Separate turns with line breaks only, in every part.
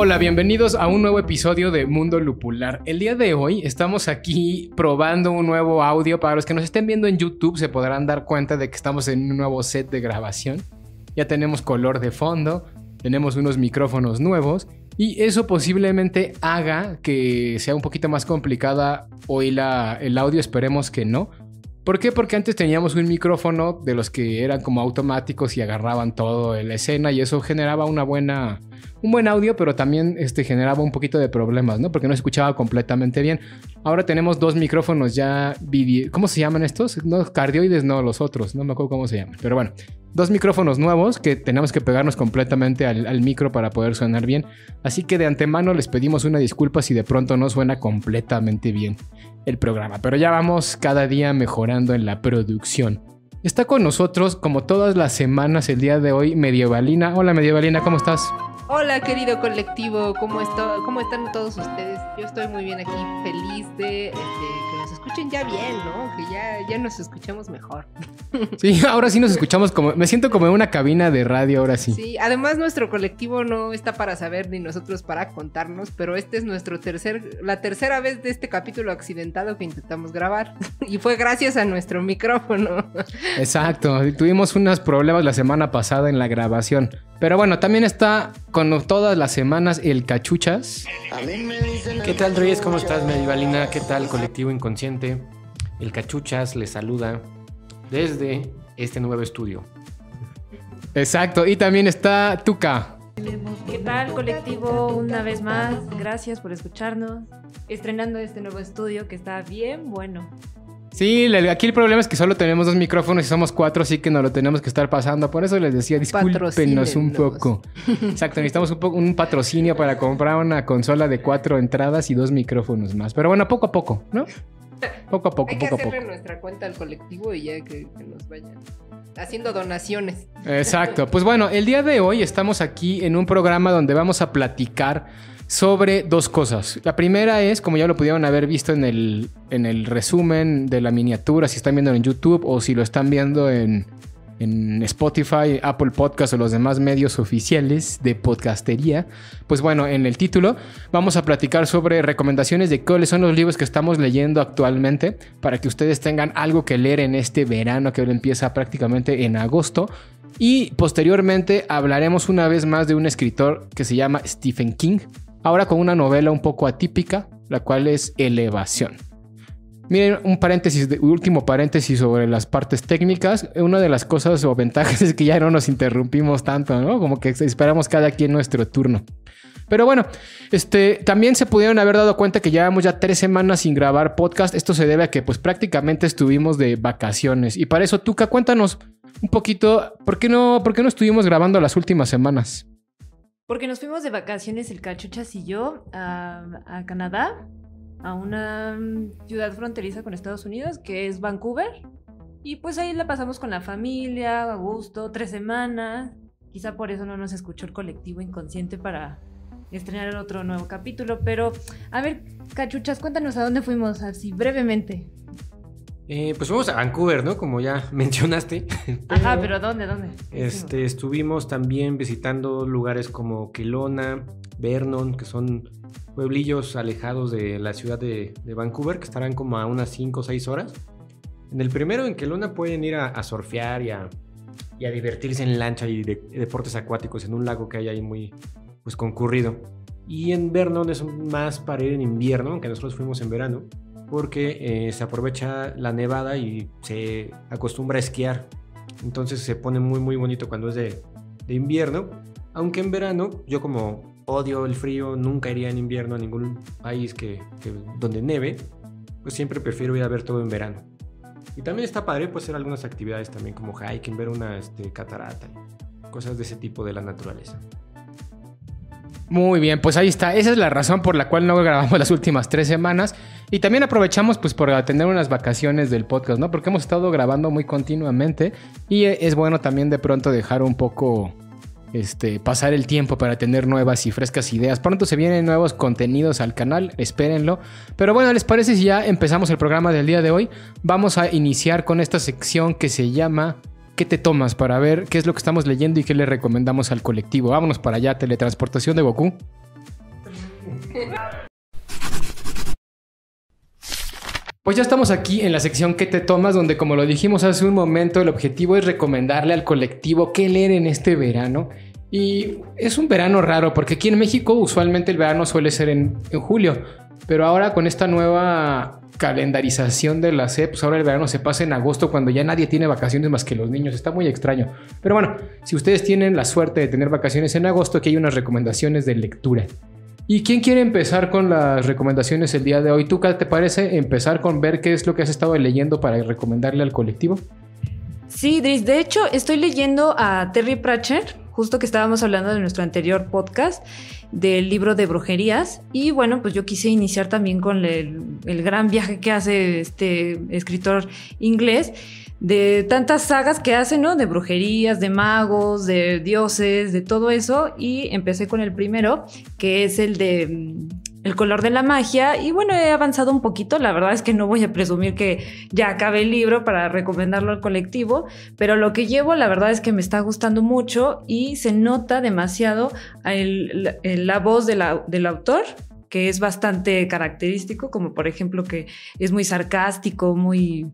Hola, bienvenidos a un nuevo episodio de Mundo Lupular. El día de hoy estamos aquí probando un nuevo audio. Para los que nos estén viendo en YouTube se podrán dar cuenta de que estamos en un nuevo set de grabación. Ya tenemos color de fondo, tenemos unos micrófonos nuevos y eso posiblemente haga que sea un poquito más complicada hoy la, el audio, esperemos que no. ¿Por qué? Porque antes teníamos un micrófono de los que eran como automáticos y agarraban todo la escena y eso generaba una buena, un buen audio, pero también este, generaba un poquito de problemas, ¿no? Porque no se escuchaba completamente bien. Ahora tenemos dos micrófonos ya ¿Cómo se llaman estos? No, cardioides, no, los otros. No me acuerdo cómo se llaman. Pero bueno, dos micrófonos nuevos que tenemos que pegarnos completamente al, al micro para poder sonar bien. Así que de antemano les pedimos una disculpa si de pronto no suena completamente bien el programa. Pero ya vamos cada día mejorando en la producción. Está con nosotros, como todas las semanas, el día de hoy, Medievalina. Hola, Medievalina, ¿cómo estás?
Hola querido colectivo, ¿cómo, ¿cómo están todos ustedes? Yo estoy muy bien aquí, feliz de, de este, escuchen ya bien, ¿no? Que ya, ya nos escuchamos mejor.
Sí, ahora sí nos escuchamos como. Me siento como en una cabina de radio, ahora sí.
Sí, además nuestro colectivo no está para saber ni nosotros para contarnos, pero este es nuestro tercer, la tercera vez de este capítulo accidentado que intentamos grabar. Y fue gracias a nuestro micrófono.
Exacto. Tuvimos unos problemas la semana pasada en la grabación. Pero bueno, también está con todas las semanas el Cachuchas. ¿Qué tal, Ruiz? ¿Cómo estás, Medivalina?
¿Qué tal, colectivo inconsciente? El cachuchas les saluda desde este nuevo estudio.
Exacto, y también está Tuca.
¿Qué tal colectivo? Una vez más, gracias por escucharnos, estrenando este nuevo estudio que está bien bueno.
Sí, aquí el problema es que solo tenemos dos micrófonos y somos cuatro, así que nos lo tenemos que estar pasando. Por eso les decía, discúlpenos un poco. Exacto, necesitamos un, poco, un patrocinio para comprar una consola de cuatro entradas y dos micrófonos más. Pero bueno, poco a poco, ¿no? Poco a poco, que poco a poco.
nuestra cuenta al colectivo y ya que, nos vayan haciendo donaciones.
Exacto. Pues bueno, el día de hoy estamos aquí en un programa donde vamos a platicar sobre dos cosas. La primera es, como ya lo pudieron haber visto en el, en el resumen de la miniatura, si están viendo en YouTube o si lo están viendo en en Spotify, Apple Podcast o los demás medios oficiales de podcastería. Pues bueno, en el título vamos a platicar sobre recomendaciones de cuáles son los libros que estamos leyendo actualmente para que ustedes tengan algo que leer en este verano que empieza prácticamente en agosto. Y posteriormente hablaremos una vez más de un escritor que se llama Stephen King, ahora con una novela un poco atípica, la cual es Elevación. Miren, un paréntesis, último paréntesis sobre las partes técnicas. Una de las cosas o ventajas es que ya no nos interrumpimos tanto, ¿no? Como que esperamos cada quien nuestro turno. Pero bueno, este, también se pudieron haber dado cuenta que llevamos ya tres semanas sin grabar podcast. Esto se debe a que pues prácticamente estuvimos de vacaciones. Y para eso, Tuca, cuéntanos un poquito, ¿por qué no, por qué no estuvimos grabando las últimas semanas?
Porque nos fuimos de vacaciones el Cachuchas y yo a Canadá a una mm, ciudad fronteriza con Estados Unidos, que es Vancouver. Y pues ahí la pasamos con la familia, a gusto, tres semanas. Quizá por eso no nos escuchó el colectivo inconsciente para estrenar el otro nuevo capítulo. Pero, a ver, cachuchas, cuéntanos a dónde fuimos, así brevemente.
Eh, pues fuimos a Vancouver, ¿no? Como ya mencionaste. Ajá,
pero ¿dónde? ¿Dónde? Este,
estuvimos también visitando lugares como Kelowna, Vernon, que son pueblillos alejados de la ciudad de, Vancouver, que estarán como a unas 5 o 6 horas. En el primero, en Kelowna, pueden ir a, surfear y a, y a, divertirse en lancha y de, deportes acuáticos en un lago que hay ahí muy pues, concurrido. Y en Vernon es más para ir en invierno, aunque nosotros fuimos en verano porque eh, se aprovecha la nevada y se acostumbra a esquiar. Entonces se pone muy muy bonito cuando es de, invierno. Aunque en verano, yo como odio el frío, nunca iría en invierno a ningún país donde neve, pues siempre prefiero ir a ver todo en verano. Y también está padre pues hacer algunas actividades también como hiking, ver una este, catarata, cosas de ese tipo de la naturaleza.
Muy bien, pues ahí está. Esa es la razón por la cual no grabamos las últimas tres semanas. Y también aprovechamos pues por tener unas vacaciones del podcast, ¿no? Porque hemos estado grabando muy continuamente. Y es bueno también de pronto dejar un poco... Este, pasar el tiempo para tener nuevas y frescas ideas. Pronto se vienen nuevos contenidos al canal, espérenlo. Pero bueno, ¿les parece si ya empezamos el programa del día de hoy? Vamos a iniciar con esta sección que se llama ¿qué te tomas para ver qué es lo que estamos leyendo y qué le recomendamos al colectivo? Vámonos para allá, teletransportación de Goku. Pues ya estamos aquí en la sección ¿Qué te tomas? donde como lo dijimos hace un momento, el objetivo es recomendarle al colectivo qué leer en este verano. Y es un verano raro porque aquí en México usualmente el verano suele ser en, en julio pero ahora con esta nueva calendarización de la C, pues ahora el verano se pasa en agosto cuando ya nadie tiene vacaciones más que los niños. Está muy extraño. Pero bueno, si ustedes tienen la suerte de tener vacaciones en agosto, aquí hay unas recomendaciones de lectura. ¿Y quién quiere empezar con las recomendaciones el día de hoy? ¿Tú, qué te parece empezar con ver qué es lo que has estado leyendo para recomendarle al colectivo?
Sí, Dris, de hecho estoy leyendo a Terry Pratchett, justo que estábamos hablando de nuestro anterior podcast, del libro de brujerías. Y bueno, pues yo quise iniciar también con el, el gran viaje que hace este escritor inglés de tantas sagas que hace, ¿no? De brujerías, de magos, de dioses, de todo eso. Y empecé con el primero, que es el de el color de la magia. Y bueno, he avanzado un poquito. La verdad es que no voy a presumir que ya acabe el libro para recomendarlo al colectivo, pero lo que llevo, la verdad es que me está gustando mucho y se nota demasiado la voz del autor que es bastante característico, como por ejemplo que es muy sarcástico, muy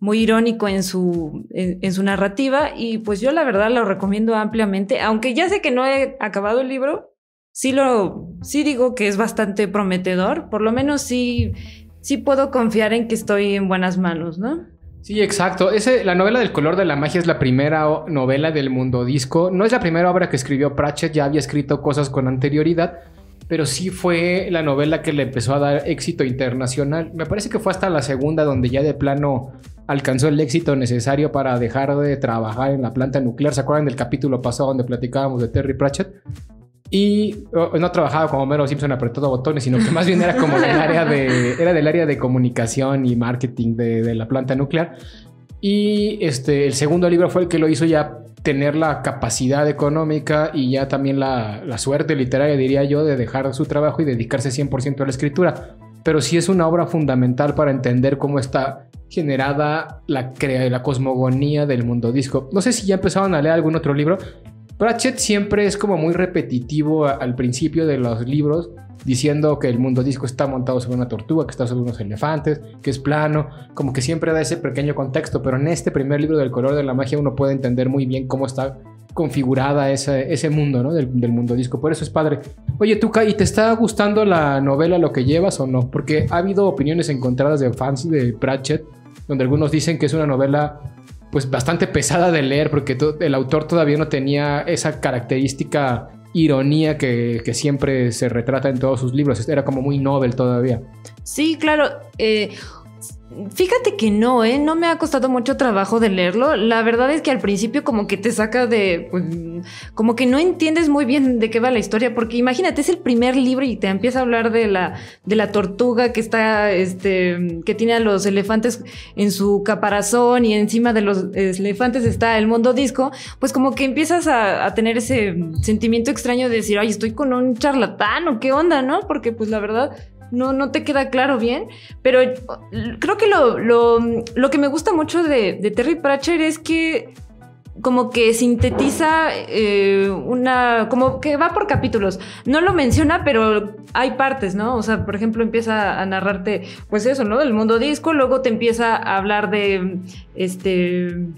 muy irónico en su, en, su narrativa y pues yo la verdad lo recomiendo ampliamente, aunque ya sé que no he acabado el libro, sí lo, sí digo que es bastante prometedor, por lo menos sí, sí puedo confiar en que estoy en buenas manos, ¿no?
Sí, exacto. Ese, la novela del color de la magia es la primera novela del mundo disco. No es la primera obra que escribió Pratchett, ya había escrito cosas con anterioridad, pero sí fue la novela que le empezó a dar éxito internacional. Me parece que fue hasta la segunda donde ya de plano alcanzó el éxito necesario para dejar de trabajar en la planta nuclear. ¿Se acuerdan del capítulo pasado donde platicábamos de Terry Pratchett? Y oh, no trabajaba como Mero Simpson apretando botones, sino que más bien era como del área de, era del área de comunicación y marketing de, la planta nuclear. Y este, el segundo libro fue el que lo hizo ya tener la capacidad económica y ya también la, la, suerte literaria, diría yo, de dejar su trabajo y dedicarse 100% a la escritura. Pero sí es una obra fundamental para entender cómo está generada la, crea la cosmogonía del mundo disco. No sé si ya empezaron a leer algún otro libro, Pratchett siempre es como muy repetitivo al principio de los libros, diciendo que el mundo disco está montado sobre una tortuga, que está sobre unos elefantes, que es plano, como que siempre da ese pequeño contexto, pero en este primer libro del color de la magia uno puede entender muy bien cómo está configurada ese, mundo, Del, mundo disco. Por eso es padre. Oye, Tuca, ¿y te está gustando la novela lo que llevas o no? Porque ha habido opiniones encontradas de fans de Pratchett, donde algunos dicen que es una novela pues bastante pesada de leer porque el autor todavía no tenía esa característica ironía que, siempre se retrata en todos sus libros. Era como muy novel todavía.
Sí, claro. Eh, Fíjate que no, ¿eh? No me ha costado mucho trabajo de leerlo. La verdad es que al principio como que te saca de... Pues, como que no entiendes muy bien de qué va la historia, porque imagínate, es el primer libro y te empieza a hablar de la, de la tortuga que está, este, que tiene a los elefantes en su caparazón y encima de los elefantes está el mundo disco, pues como que empiezas a, a tener ese sentimiento extraño de decir, ay, estoy con un charlatán o qué onda, ¿no? Porque pues la verdad no, no te queda claro bien, pero creo que lo, que me gusta mucho de, Terry Pratchett es que como que sintetiza eh, una, como que va por capítulos. No lo menciona, pero hay partes, ¿no? O sea, por ejemplo, empieza a narrarte, pues eso, ¿no? Del mundo disco, luego te empieza a hablar de, este,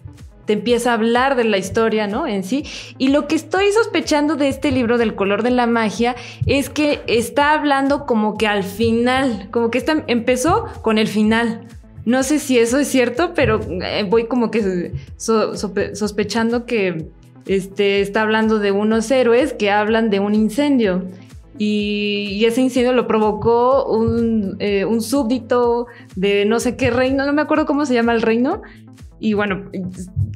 te empieza a hablar de la historia, ¿no? En sí. Y lo que estoy sospechando de este libro del color de la magia es que está hablando como que al final, como que empezó con el final. No sé si eso es cierto, pero eh, voy como que sospechando que este, está hablando de unos héroes que hablan de un incendio. Y, ese incendio lo provocó un, eh, un súbdito de no sé qué reino, no me acuerdo cómo se llama el reino, y bueno,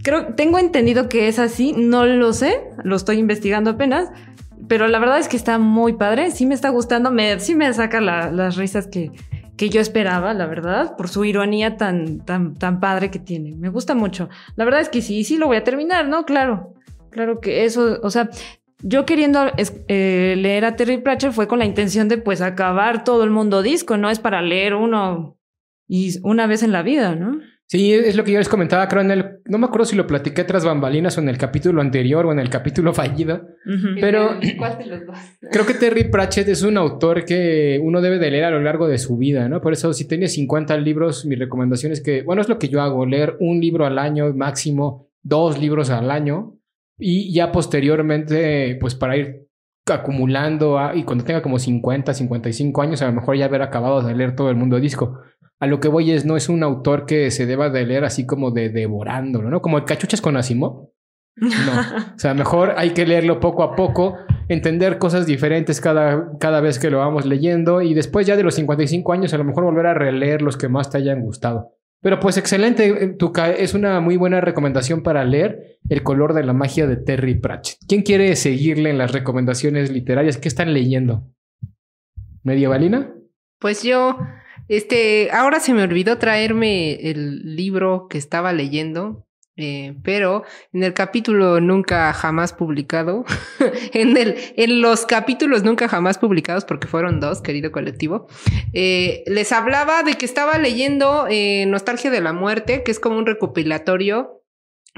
creo, tengo entendido que es así, no lo sé, lo estoy investigando apenas, pero la verdad es que está muy padre, sí me está gustando, me, sí me saca las risas que, que yo esperaba, la verdad, por su ironía tan, tan, tan padre que tiene. Me gusta mucho. La verdad es que sí, sí lo voy a terminar, ¿no? Claro, claro que eso, o sea, yo queriendo eh, leer a Terry Pratchett fue con la intención de pues acabar todo el mundo disco, ¿no? Es para leer uno y una vez en la vida, ¿no?
Sí, es lo que yo les comentaba, creo, en el, no me acuerdo si lo platiqué tras bambalinas o en el capítulo anterior o en el capítulo fallido,
pero
creo que Terry Pratchett es un autor que uno debe de leer a lo largo de su vida, ¿no? Por eso si tienes 50 libros, mi recomendación es que, bueno, es lo que yo hago, leer un libro al año máximo, dos libros al año y ya posteriormente, pues para ir acumulando ah, y cuando tenga como 50, 55 años, a lo mejor ya haber acabado de leer todo el mundo disco a lo que voy es, no es un autor que se deba de leer así como de devorándolo, ¿no? Como el cachuchas con Asimov. No. O sea, mejor hay que leerlo poco a poco, entender cosas diferentes cada, cada vez que lo vamos leyendo y después ya de los 55 años a lo mejor volver a releer los que más te hayan gustado. Pero pues excelente, eh, es una muy buena recomendación para leer El color de la magia de Terry Pratchett. ¿Quién quiere seguirle en las recomendaciones literarias? ¿Qué están leyendo? ¿Medievalina?
Pues yo este, ahora se me olvidó traerme el libro que estaba leyendo, eh, pero en el capítulo nunca jamás publicado, en, el, en los capítulos nunca jamás publicados, porque fueron dos, querido colectivo, eh, les hablaba de que estaba leyendo eh, Nostalgia de la Muerte, que es como un recopilatorio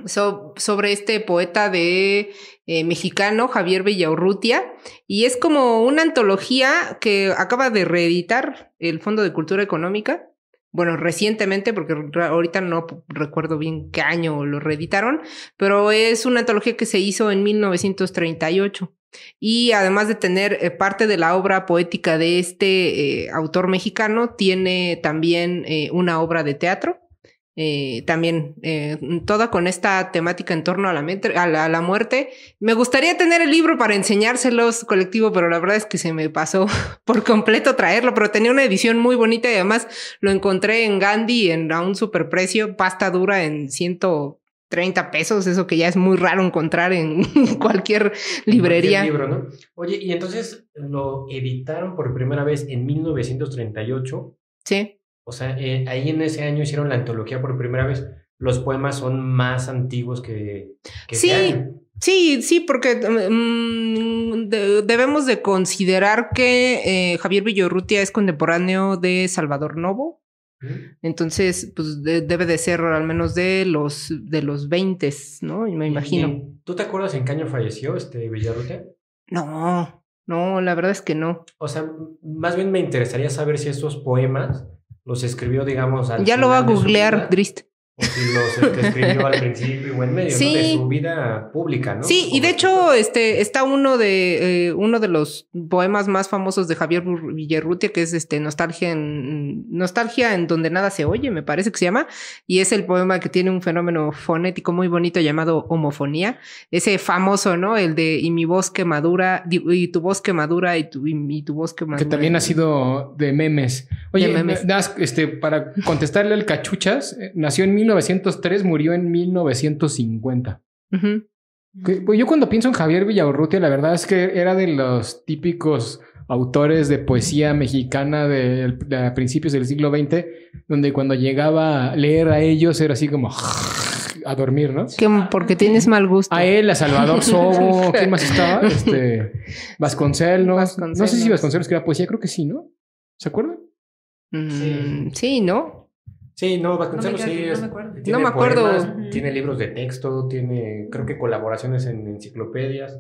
sobre este poeta de eh, mexicano Javier Villaurrutia y es como una antología que acaba de reeditar el Fondo de Cultura Económica. Bueno, recientemente, porque ahorita no recuerdo bien qué año lo reeditaron, pero es una antología que se hizo en 1938. Y además de tener eh, parte de la obra poética de este eh, autor mexicano, tiene también una obra de teatro eh, también eh, toda con esta temática en torno a la, muerte. Me gustaría tener el libro para enseñárselos colectivo, pero la verdad es que se me pasó por completo traerlo, pero tenía una edición muy bonita y además lo encontré en Gandhi en, a un superprecio, pasta dura en 130 pesos, eso que ya es muy raro encontrar en cualquier librería.
Oye, y entonces lo editaron por primera vez en 1938. Sí. O sea, eh, ahí en ese año hicieron la antología por primera vez. Los poemas son más antiguos que... sí,
sí, sí, porque mm, debemos de considerar que eh, Javier Villarrutia es contemporáneo de Salvador Novo. Mm. Entonces, pues debe de ser al menos de los de los 20, ¿no? Me imagino. ¿Y,
tú te acuerdas en qué falleció este Villarrutia?
No, no, la verdad es que no.
O sea, más bien me interesaría saber si estos poemas los escribió, digamos... Al ya lo va a googlear, triste los este, escribió al principio en medio de su vida pública, Sí, y de
hecho, este está uno de eh, uno de los poemas más famosos de Javier Villarrutia, que es este Nostalgia en Nostalgia en donde nada se oye, me parece que se llama, y es el poema que tiene un fenómeno fonético muy bonito llamado homofonía, ese famoso, ¿no? El de y mi voz que madura y tu voz que madura y tu y, tu voz que Que también ha
sido de memes. Oye, este para contestarle al cachuchas, eh, nació en 1903 murió en 1950. Pues, yo cuando pienso en Javier Villaurrutia, la verdad es que era de los típicos autores de poesía mexicana de, principios del siglo XX, donde cuando llegaba a leer a ellos era así como a dormir, ¿no? porque tienes mal gusto. A él, a Salvador Sobo, ¿quién más estaba? Este, Vasconcelos. No sé si Vasconcelos que era poesía, creo que sí, ¿no? ¿Se acuerdan? Mm,
sí, ¿no?
Sí, no, Vasconcelos sí. no me acuerdo. Tiene no me acuerdo. Tiene libros de texto, tiene, creo que colaboraciones en enciclopedias.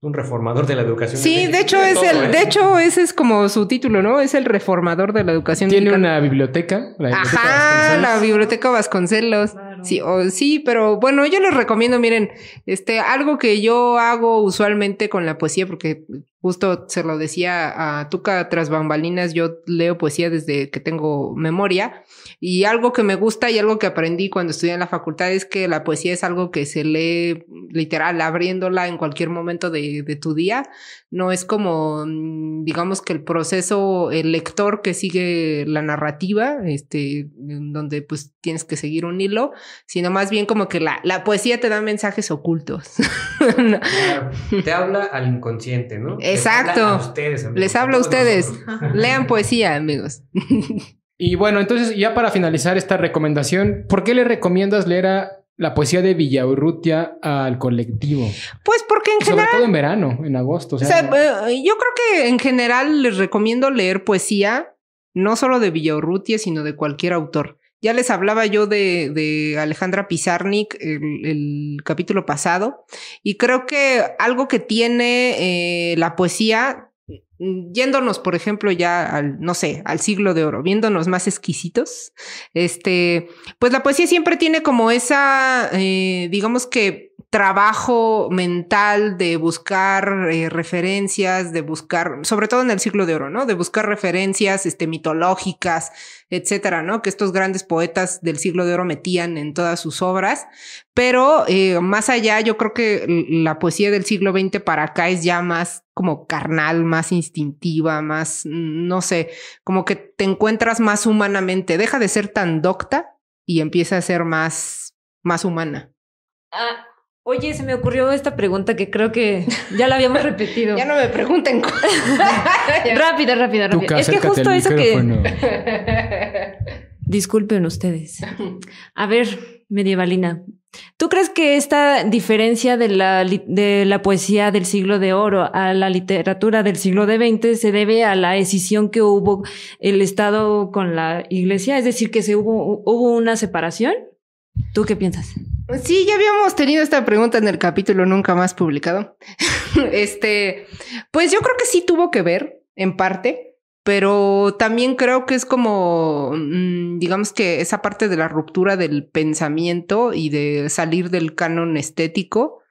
Un reformador de la educación. Sí, de, hecho es el, de
hecho ese es como su título, ¿no? Es el reformador de la educación. Tiene una biblioteca. La biblioteca Ajá, la biblioteca Vasconcelos. Sí, sí, pero bueno, yo les recomiendo, miren, este, algo que yo hago usualmente con la poesía, porque Justo se lo decía a Tuca tras bambalinas, yo leo poesía desde que tengo memoria y algo que me gusta y algo que aprendí cuando estudié en la facultad es que la poesía es algo que se lee literal abriéndola en cualquier momento de, tu día. No es como, mm, digamos que el proceso, el lector que sigue la narrativa, este, donde pues tienes que seguir un hilo, sino más bien como que la, la poesía te da mensajes ocultos.
te habla al inconsciente, ¿no? Exacto. Les, ustedes,
hablo a ustedes. Lean poesía, amigos.
Y bueno, entonces ya para finalizar esta recomendación, ¿por qué le recomiendas leer a la poesía de Villaurrutia al colectivo?
Pues porque en general... Sobre todo en
verano, en agosto. Eh, yo creo que en
general les recomiendo leer poesía, no solo de Villaurrutia, sino de cualquier autor. Ya les hablaba yo de, Alejandra Pizarnik el, capítulo pasado y creo que algo que tiene eh, la poesía, mm, yéndonos, por ejemplo, ya al, no sé, al siglo de oro, viéndonos más exquisitos, este, pues la poesía siempre tiene como esa, eh, digamos que trabajo mental de buscar eh, referencias, de buscar, sobre todo en el siglo de oro, ¿no? De buscar referencias este, mitológicas, etcétera, ¿no? Que estos grandes poetas del siglo de oro metían en todas sus obras. Pero eh, más allá, yo creo que la poesía del siglo XX para acá es ya más como carnal, más instintiva, más, mm, no sé, como que te encuentras más humanamente. Deja de ser tan docta y empieza a ser más, más humana.
Ah, Oye, se me ocurrió esta pregunta que creo que ya la habíamos repetido. ya no me pregunten. rápida, rápida, rápida. Es que justo eso
que.
Disculpen ustedes. A ver, medievalina, ¿tú crees que esta diferencia de la, de la poesía del siglo de oro a la literatura del siglo de 20 se debe a la escisión que hubo el Estado con la Iglesia? Es decir, que se hubo, hubo una separación.
¿Tú qué piensas? Sí, ya habíamos tenido esta pregunta en el capítulo nunca más publicado. este, pues yo creo que sí tuvo que ver, en parte, pero también creo que es como, mm, digamos que esa parte de la ruptura del pensamiento y de salir del canon estético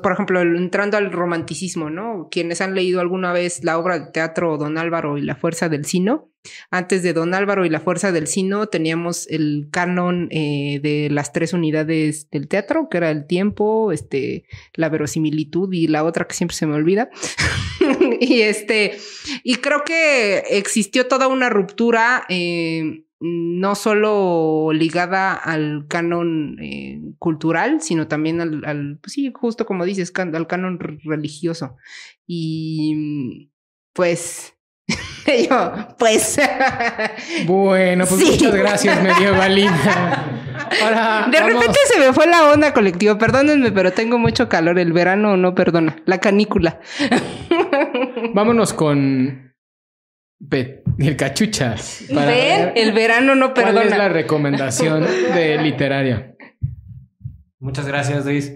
por ejemplo, entrando al romanticismo, ¿no? Quienes han leído alguna vez la obra de teatro Don Álvaro y la fuerza del sino, antes de Don Álvaro y la fuerza del sino teníamos el canon eh, de las tres unidades del teatro, que era el tiempo, este, la verosimilitud y la otra que siempre se me olvida. y este, y creo que existió toda una ruptura. Eh, no solo ligada al canon eh, cultural, sino también al, al pues sí, justo como dices, al canon religioso. Y pues, yo, pues. bueno, pues muchas gracias, medio valida. de repente se me fue la onda colectiva, perdónenme, pero tengo mucho calor, el verano no perdona, la canícula. Vámonos con
el cachucha. el verano no perdona. ¿Cuál es la recomendación de literaria? Muchas gracias, Luis.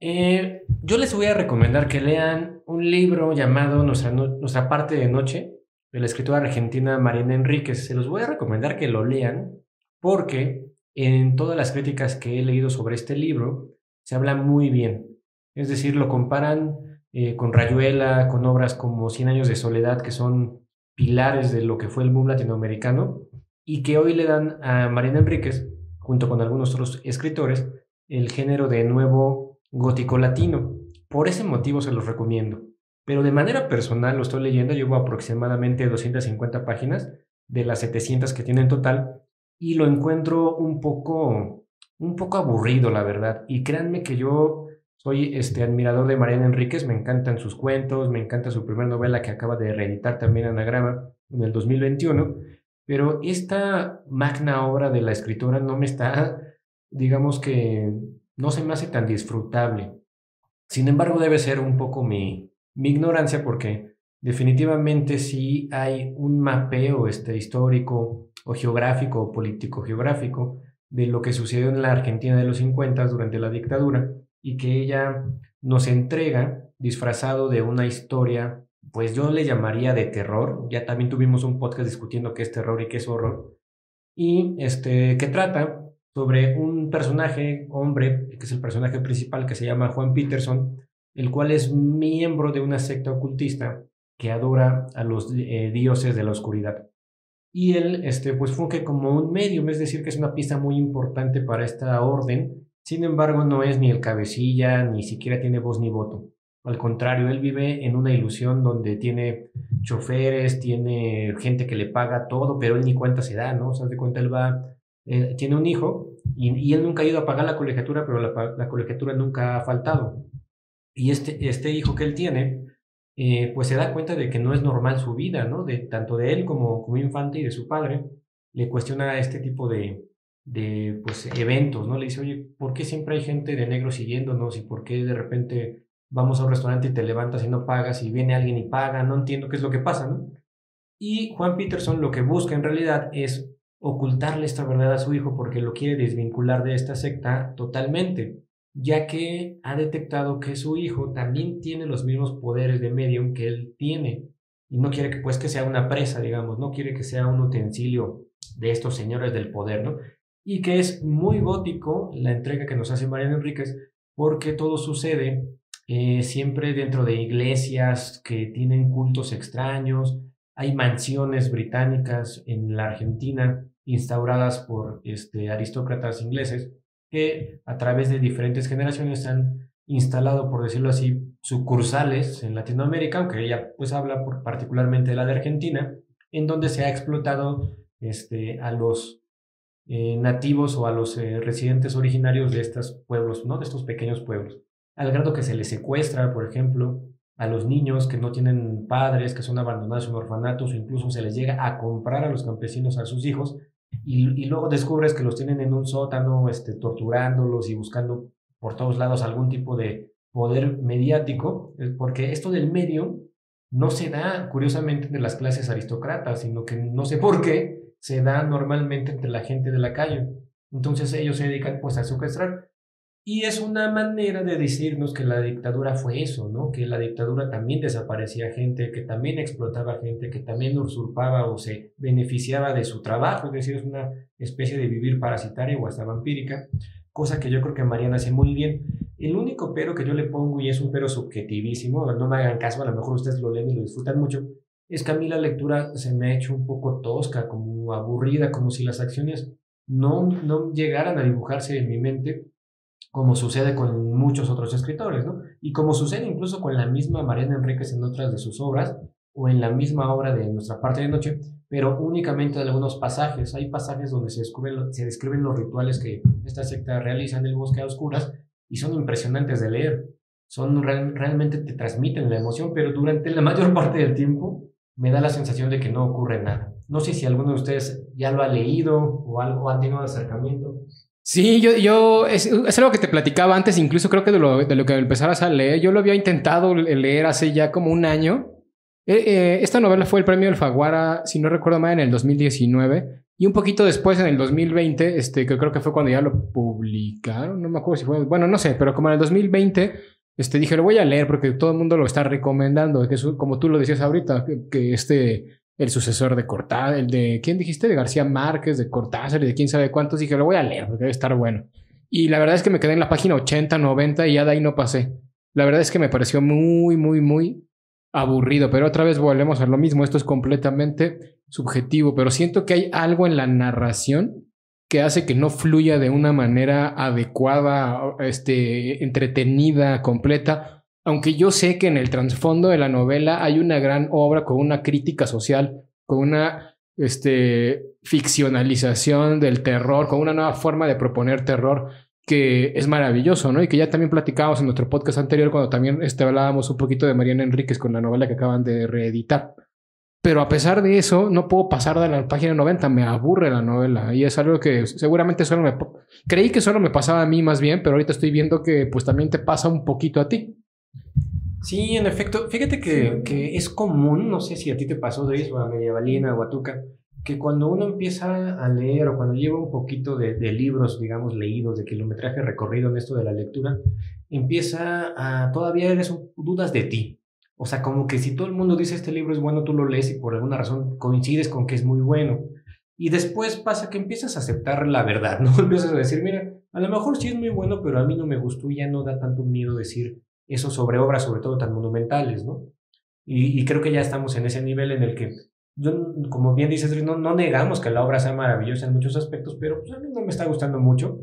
Eh, yo les voy a recomendar que lean un libro llamado Nuestra, parte de noche de la escritora argentina Mariana Enríquez. Se los voy a recomendar que lo lean porque en todas las críticas que he leído sobre este libro se habla muy bien. Es decir, lo comparan eh, con Rayuela, con obras como Cien años de soledad, que son pilares de lo que fue el boom latinoamericano y que hoy le dan a Marina Enríquez, junto con algunos otros escritores, el género de nuevo gótico latino. Por ese motivo se los recomiendo. Pero de manera personal lo estoy leyendo, llevo aproximadamente 250 páginas de las 700 que tiene en total y lo encuentro un poco un poco aburrido, la verdad. Y créanme que yo soy este, admirador de Mariana Enríquez, me encantan sus cuentos, me encanta su primera novela que acaba de reeditar también Anagrama en el 2021, pero esta magna obra de la escritora no me está, digamos que no se me hace tan disfrutable. Sin embargo, debe ser un poco mi, mi ignorancia porque definitivamente sí hay un mapeo este, histórico o geográfico o político-geográfico de lo que sucedió en la Argentina de los 50 durante la dictadura y que ella nos entrega disfrazado de una historia, pues yo le llamaría de terror, ya también tuvimos un podcast discutiendo qué es terror y qué es horror, y este, que trata sobre un personaje, hombre, que es el personaje principal, que se llama Juan Peterson, el cual es miembro de una secta ocultista que adora a los eh, dioses de la oscuridad. Y él este, pues funge como un medium, es decir, que es una pista muy importante para esta orden, sin embargo, no es ni el cabecilla, ni siquiera tiene voz ni voto. Al contrario, él vive en una ilusión donde tiene choferes, tiene gente que le paga todo, pero él ni cuenta se da, ¿no? O sea, de cuenta él va, tiene un hijo y, él nunca ha ido a pagar la colegiatura, pero la, colegiatura nunca ha faltado. Y este, este hijo que él tiene, eh, pues se da cuenta de que no es normal su vida, ¿no? De, tanto de él como, como infante y de su padre, le cuestiona este tipo de, de pues, eventos, ¿no? Le dice, oye, ¿por qué siempre hay gente de negro siguiéndonos y por qué de repente vamos a un restaurante y te levantas y no pagas y viene alguien y paga? No entiendo qué es lo que pasa, ¿no? Y Juan Peterson lo que busca en realidad es ocultarle esta verdad a su hijo porque lo quiere desvincular de esta secta totalmente, ya que ha detectado que su hijo también tiene los mismos poderes de medium que él tiene y no quiere que pues que sea una presa, digamos, no quiere que sea un utensilio de estos señores del poder, ¿no? y que es muy gótico la entrega que nos hace Mariano Enríquez, porque todo sucede eh, siempre dentro de iglesias que tienen cultos extraños, hay mansiones británicas en la Argentina instauradas por este, aristócratas ingleses que a través de diferentes generaciones han instalado, por decirlo así, sucursales en Latinoamérica, aunque ella pues habla particularmente de la de Argentina, en donde se ha explotado este, a los eh, nativos o a los eh, residentes originarios de estos pueblos, ¿no? de estos pequeños pueblos. Al grado que se les secuestra, por ejemplo, a los niños que no tienen padres, que son abandonados en orfanatos, o incluso se les llega a comprar a los campesinos a sus hijos, y, y luego descubres que los tienen en un sótano, este, torturándolos y buscando por todos lados algún tipo de poder mediático, eh, porque esto del medio no se da, curiosamente, de las clases aristocratas, sino que no sé por qué, se da normalmente entre la gente de la calle. Entonces ellos se dedican pues a secuestrar. Y es una manera de decirnos que la dictadura fue eso, ¿no? Que la dictadura también desaparecía gente, que también explotaba gente, que también usurpaba o se beneficiaba de su trabajo, es decir, es una especie de vivir parasitaria o hasta vampírica, cosa que yo creo que Mariana hace muy bien. El único pero que yo le pongo, y es un pero subjetivísimo, no me hagan caso, a lo mejor ustedes lo leen y lo disfrutan mucho, es que a mí la lectura se me ha hecho un poco tosca, como aburrida, como si las acciones no, no llegaran a dibujarse en mi mente, como sucede con muchos otros escritores, ¿no? Y como sucede incluso con la misma Mariana Enríquez en otras de sus obras, o en la misma obra de Nuestra parte de noche, pero únicamente en algunos pasajes. Hay pasajes donde se describen, se describen los rituales que esta secta realiza en el bosque a oscuras y son impresionantes de leer. Son realmente te transmiten la emoción, pero durante la mayor parte del tiempo me da la sensación de que no ocurre nada. No sé si alguno de ustedes ya lo ha leído o algo ha tenido acercamiento.
Sí, yo, yo es, es, algo que te platicaba antes, incluso creo que de lo, que empezaras a leer, yo lo había intentado leer hace ya como un año. Eh, eh, esta novela fue el premio del Faguara, si no recuerdo mal, en el 2019. Y un poquito después, en el 2020, este, que creo que fue cuando ya lo publicaron, no me acuerdo si fue, bueno, no sé, pero como en el 2020, este, dije, lo voy a leer porque todo el mundo lo está recomendando, que es, como tú lo decías ahorita, que este, el sucesor de Cortázar, el de, ¿quién dijiste? De García Márquez, de Cortázar y de quién sabe cuántos. Dije, lo voy a leer porque debe estar bueno. Y la verdad es que me quedé en la página 80, 90 y ya de ahí no pasé. La verdad es que me pareció muy, muy, muy aburrido. Pero otra vez volvemos a lo mismo. Esto es completamente subjetivo. Pero siento que hay algo en la narración que hace que no fluya de una manera adecuada, este, entretenida, completa aunque yo sé que en el trasfondo de la novela hay una gran obra con una crítica social, con una este, ficcionalización del terror, con una nueva forma de proponer terror que es maravilloso, ¿no? Y que ya también platicábamos en nuestro podcast anterior cuando también este, hablábamos un poquito de Mariana Enríquez con la novela que acaban de reeditar. Pero a pesar de eso, no puedo pasar de la página 90, me aburre la novela y es algo que seguramente solo me... Creí que solo me pasaba a mí más bien, pero ahorita estoy viendo que pues también te pasa un poquito a ti.
Sí, en efecto. Fíjate que, es común, no sé si a ti te pasó de eso, a Medievalina, a Huatuca, que cuando uno empieza a leer o cuando lleva un poquito de, de, libros, digamos, leídos, de kilometraje recorrido en esto de la lectura, empieza a, todavía eres dudas de ti. O sea, como que si todo el mundo dice este libro es bueno, tú lo lees y por alguna razón coincides con que es muy bueno. Y después pasa que empiezas a aceptar la verdad, ¿no? Empiezas a decir, mira, a lo mejor sí es muy bueno, pero a mí no me gustó y ya no da tanto miedo decir, eso sobre obras, sobre todo tan monumentales, ¿no? Y, creo que ya estamos en ese nivel en el que, yo, como bien dices, no, no negamos que la obra sea maravillosa en muchos aspectos, pero pues, a mí no me está gustando mucho.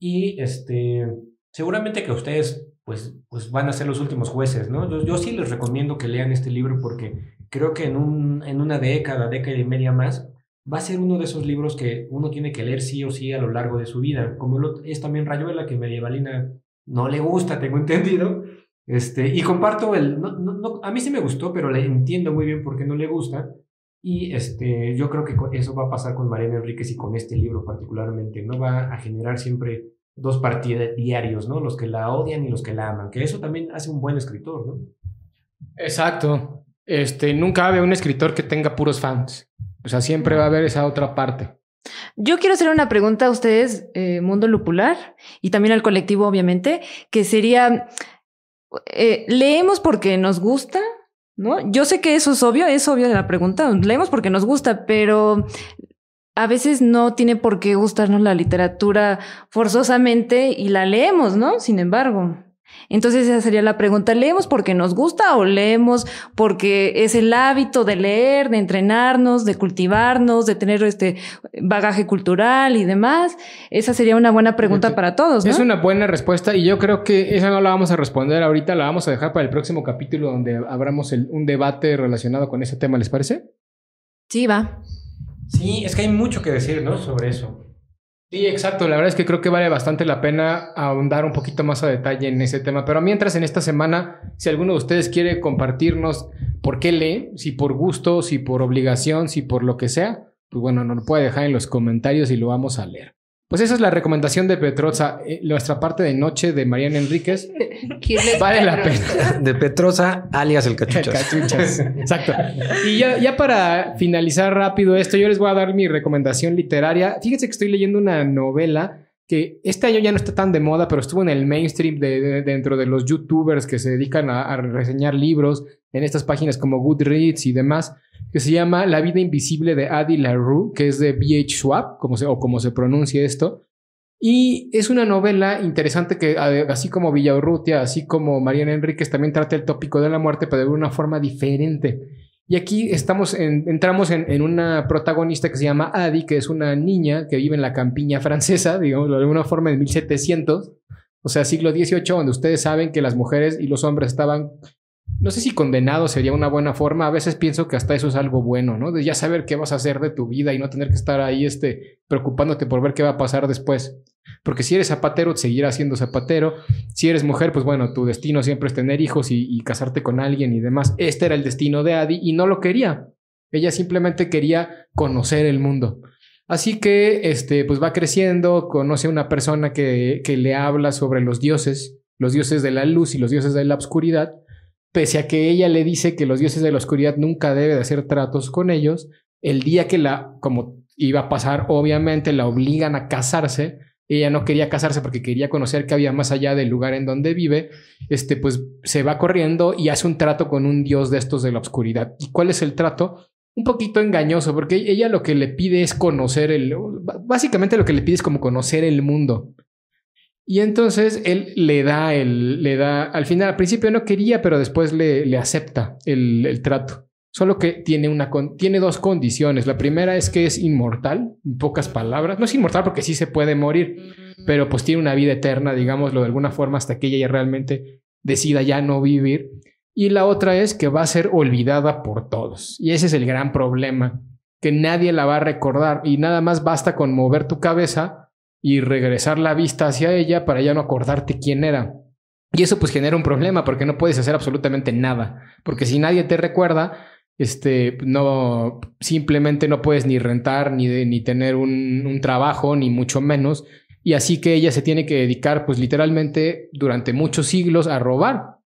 Y este, seguramente que ustedes pues, pues van a ser los últimos jueces, ¿no? Yo, sí les recomiendo que lean este libro porque creo que en, un, en una década, década y media más, va a ser uno de esos libros que uno tiene que leer sí o sí a lo largo de su vida, como lo, es también Rayuela, que Medievalina no le gusta, tengo entendido, este, y comparto el, a mí sí me gustó, pero le entiendo muy bien por qué no le gusta. Y este, yo creo que eso va a pasar con Mariana Enríquez y con este libro particularmente, ¿no? Va a generar siempre dos partidos diarios, ¿no? Los que la odian y los que la aman, que eso también hace un buen escritor, ¿no?
Exacto. Este, nunca había un escritor que tenga puros fans. O sea, siempre va a haber esa otra parte.
Yo quiero hacer una pregunta a
ustedes, eh, Mundo Lupular, y también al colectivo, obviamente, que sería, eh, leemos porque nos gusta, ¿no? Yo sé que eso es obvio, es obvio la pregunta, leemos porque nos gusta, pero a veces no tiene por qué gustarnos la literatura forzosamente y la leemos, ¿no? Sin embargo. Entonces esa sería la pregunta, ¿leemos porque nos gusta o leemos porque es el hábito de leer, de entrenarnos, de cultivarnos, de tener este bagaje cultural y demás? Esa sería una buena pregunta para todos. Es
una buena respuesta y yo creo que esa no la vamos a responder ahorita, la vamos a dejar para el próximo capítulo donde abramos un debate relacionado con ese tema, ¿les parece?
Sí, va. Sí, es que hay mucho que decir, ¿no? Sobre eso.
Sí, exacto. La verdad es que creo que vale bastante la pena ahondar un poquito más a detalle en ese tema. Pero mientras en esta semana, si alguno de ustedes quiere compartirnos por qué lee, si por gusto, si por obligación, si por lo que sea, pues bueno, nos lo puede dejar en los comentarios y lo vamos a leer. Pues esa es la recomendación de Petroza. Eh, nuestra parte de noche de Mariana Enríquez. vale la De Petroza, alias el cachuchas. El cachuchas. Exacto. Y ya, ya, para finalizar rápido esto, yo les voy a dar mi recomendación literaria. Fíjense que estoy leyendo una novela que este año ya no está tan de moda, pero estuvo en el mainstream de, dentro de los youtubers que se dedican a, reseñar libros en estas páginas como Goodreads y demás, que se llama La vida invisible de Adi LaRue, que es de B.H. Schwab, como se, o como se pronuncia esto. Y es una novela interesante que, así como Villaurrutia, así como Mariana Enríquez, también trata el tópico de la muerte, pero de una forma diferente. Y aquí estamos en, entramos en, una protagonista que se llama Adi, que es una niña que vive en la campiña francesa, digamos, de alguna forma, de 1700, o sea, siglo XVIII, donde ustedes saben que las mujeres y los hombres estaban no sé si condenado sería una buena forma. A veces pienso que hasta eso es algo bueno, ¿no? De ya saber qué vas a hacer de tu vida y no tener que estar ahí este, preocupándote por ver qué va a pasar después. Porque si eres zapatero, seguirás siendo zapatero. Si eres mujer, pues bueno, tu destino siempre es tener hijos y, casarte con alguien y demás. Este era el destino de Adi y no lo quería. Ella simplemente quería conocer el mundo. Así que, este, pues va creciendo, conoce a una persona que, que le habla sobre los dioses, los dioses de la luz y los dioses de la oscuridad pese a que ella le dice que los dioses de la oscuridad nunca debe de hacer tratos con ellos, el día que la, como iba a pasar, obviamente la obligan a casarse. Ella no quería casarse porque quería conocer qué había más allá del lugar en donde vive. Este, pues se va corriendo y hace un trato con un dios de estos de la oscuridad. ¿Y cuál es el trato? un poquito engañoso, porque ella lo que le pide es conocer el, básicamente lo que le pide es como conocer el mundo. Y entonces él le da le da, al final, al principio no quería, pero después le, acepta el, trato. Solo que tiene una, tiene dos condiciones. La primera es que es inmortal, en pocas palabras. No es inmortal porque sí se puede morir, pero pues tiene una vida eterna, digámoslo de alguna forma, hasta que ella ya realmente decida ya no vivir. Y la otra es que va a ser olvidada por todos. Y ese es el gran problema, que nadie la va a recordar y nada más basta con mover tu cabeza y regresar la vista hacia ella para ya no acordarte quién era. Y eso pues genera un problema porque no puedes hacer absolutamente nada, porque si nadie te recuerda, este, no, simplemente no puedes ni rentar, ni, ni tener un, un trabajo, ni mucho menos. Y así que ella se tiene que dedicar pues literalmente durante muchos siglos a robar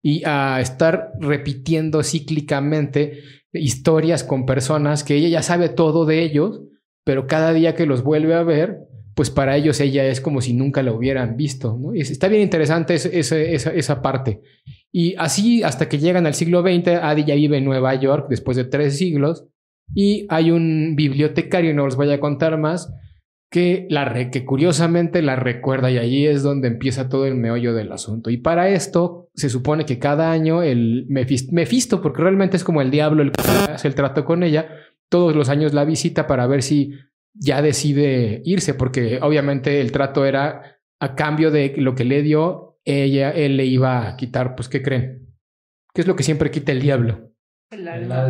y a estar repitiendo cíclicamente historias con personas que ella ya sabe todo de ellos, pero cada día que los vuelve a ver, pues para ellos ella es como si nunca la hubieran visto. está bien interesante esa, esa, parte. Y así, hasta que llegan al siglo XX, Adi ya vive en Nueva York después de tres siglos. Y hay un bibliotecario, no os voy a contar más, que, la que curiosamente la recuerda y allí es donde empieza todo el meollo del asunto. Y para esto se supone que cada año el Mephisto porque realmente es como el diablo el que hace el trato con ella, todos los años la visita para ver si ya decide irse, porque obviamente el trato era a cambio de lo que le dio, ella, él le iba a quitar, pues, ¿qué creen? ¿Qué es lo que siempre quita el diablo?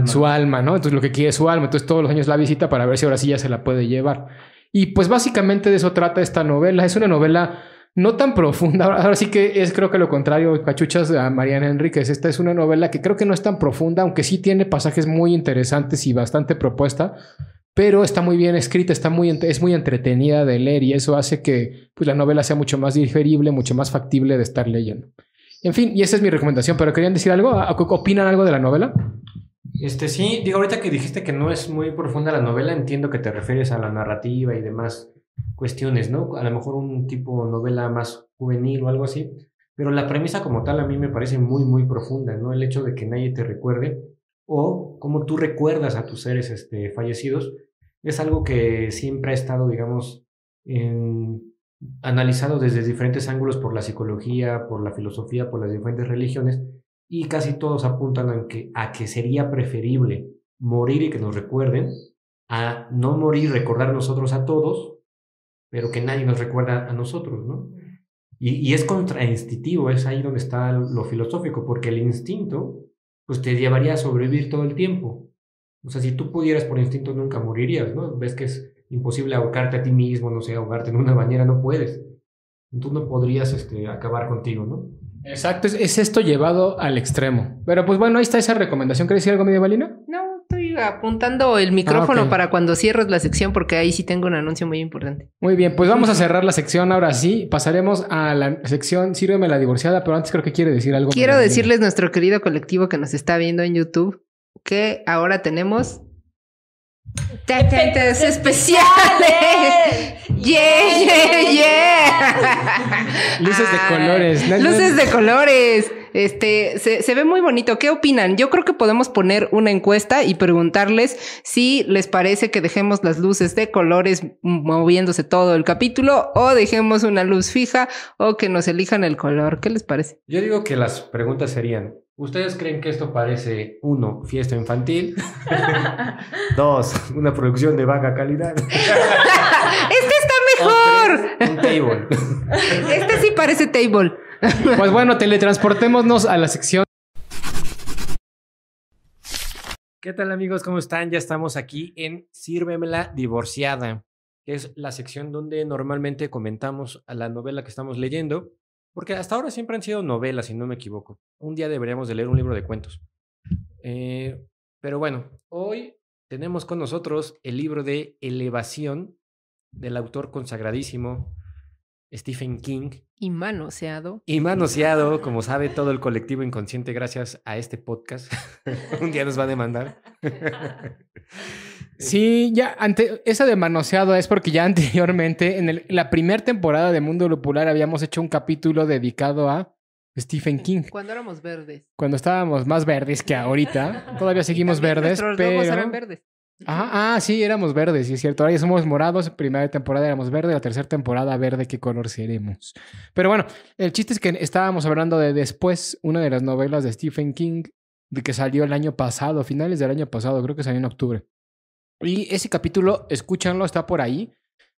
Su alma, ¿no? Entonces lo que quiere es su alma, entonces todos los años la visita para ver si ahora sí ya se la puede llevar. Y pues básicamente de eso trata esta novela, es una novela no tan profunda. Ahora sí que es creo que lo contrario, cachuchas a Mariana Enríquez. Esta es una novela que creo que no es tan profunda, aunque sí tiene pasajes muy interesantes y bastante propuesta, pero está muy bien escrita, está muy, es muy entretenida de leer y eso hace que pues, la novela sea mucho más digerible, mucho más factible de estar leyendo. En fin, y esa es mi recomendación, pero querían decir algo, ¿opinan algo de la novela?
Este sí, digo, ahorita que dijiste que no es muy profunda la novela, entiendo que te refieres a la narrativa y demás cuestiones, ¿no? A lo mejor un tipo novela más juvenil o algo así, pero la premisa como tal a mí me parece muy, muy profunda, ¿no? El hecho de que nadie te recuerde o cómo tú recuerdas a tus seres este, fallecidos, es algo que siempre ha estado, digamos, analizado desde diferentes ángulos por la psicología, por la filosofía, por las diferentes religiones, y casi todos apuntan a que, a que sería preferible morir y que nos recuerden, a no morir, recordar nosotros a todos, pero que nadie nos recuerda a nosotros, ¿no? Y, y es contrainstitutivo, es ahí donde está lo filosófico, porque el instinto pues te llevaría a sobrevivir todo el tiempo. O sea, si tú pudieras por instinto nunca morirías, ¿no? Ves que es imposible ahogarte a ti mismo, no sé, ahogarte
en una bañera, no puedes. Tú no podrías este, acabar contigo, ¿no? Exacto, es, esto llevado al extremo. Pero pues bueno, ahí está esa recomendación. ¿Querés decir algo, medio balino
No, apuntando el ah, micrófono para cuando cierres la sección porque ahí sí tengo un anuncio muy importante.
Muy bien, pues vamos a cerrar la sección ahora sí. Pasaremos a la sección Sírveme la divorciada, pero antes creo que quiere decir algo. Quiero decirles
nuestro querido colectivo que nos está viendo en YouTube que ahora tenemos Efectos especiales. Yeah, yeah, yeah. Luces de colores. Luces de colores. Este, se, se, ve muy bonito. ¿Qué opinan? Yo creo que podemos poner una encuesta y preguntarles si les parece que dejemos las luces de colores moviéndose todo el capítulo o dejemos una luz fija o que nos elijan el color. ¿Qué les parece?
Yo digo que las preguntas serían, ¿Ustedes creen que esto parece, uno, fiesta infantil? Dos, una producción de baja calidad. es
un table.
Este sí parece table.
Pues bueno, teletransportémonos a la sección.
¿Qué tal amigos? ¿Cómo están? Ya estamos aquí en Sírvemela Divorciada, que es la sección donde normalmente comentamos a la novela que estamos leyendo, porque hasta ahora siempre han sido novelas, si no me equivoco. Un día deberíamos de leer un libro de cuentos. Eh, pero bueno, hoy tenemos con nosotros el libro de Elevación del autor consagradísimo Stephen King.
Y manoseado. Y
manoseado, como sabe todo el colectivo inconsciente gracias a este podcast. Un día nos va a demandar.
sí, ya ante esa de manoseado es porque ya anteriormente, en la primera temporada de Mundo Lupular, habíamos hecho un capítulo dedicado a Stephen King.
Cuando éramos verdes.
Cuando estábamos más verdes que ahorita. Todavía seguimos verdes, pero... verdes. Ah, ah, sí, éramos verdes, sí es cierto. Ahora ya somos morados, primera temporada éramos verdes, la tercera temporada verde, ¿qué color seremos? Pero bueno, el chiste es que estábamos hablando de después, una de las novelas de Stephen King, de que salió el año pasado, finales del año pasado, creo que salió en octubre. Y ese capítulo, escúchanlo, está por ahí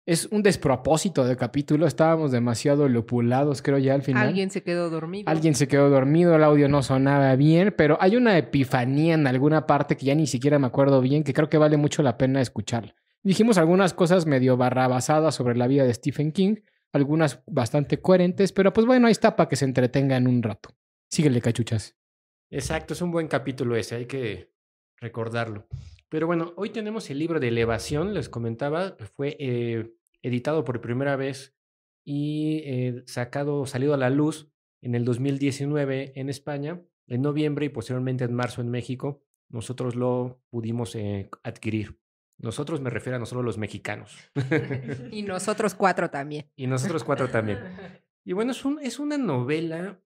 es un despropósito de capítulo. Estábamos demasiado lupulados, creo ya al final.
Alguien se quedó dormido.
Alguien se quedó dormido, el audio no sonaba bien, pero hay una epifanía en alguna parte que ya ni siquiera me acuerdo bien, que creo que vale mucho la pena escuchar. Dijimos algunas cosas medio barrabasadas sobre la vida de Stephen King, algunas bastante coherentes, pero pues bueno, ahí está para que se entretengan un rato. Síguele, cachuchas.
Exacto, es un buen capítulo ese, hay que recordarlo. Pero bueno, hoy tenemos el libro de Elevación, les comentaba, fue eh, editado por primera vez y eh, sacado, salido a la luz en el 2019 en España, en noviembre y posteriormente en marzo en México. Nosotros lo pudimos eh, adquirir. Nosotros me refiero a nosotros los mexicanos.
y nosotros cuatro también.
Y nosotros cuatro también. Y bueno, es, una novela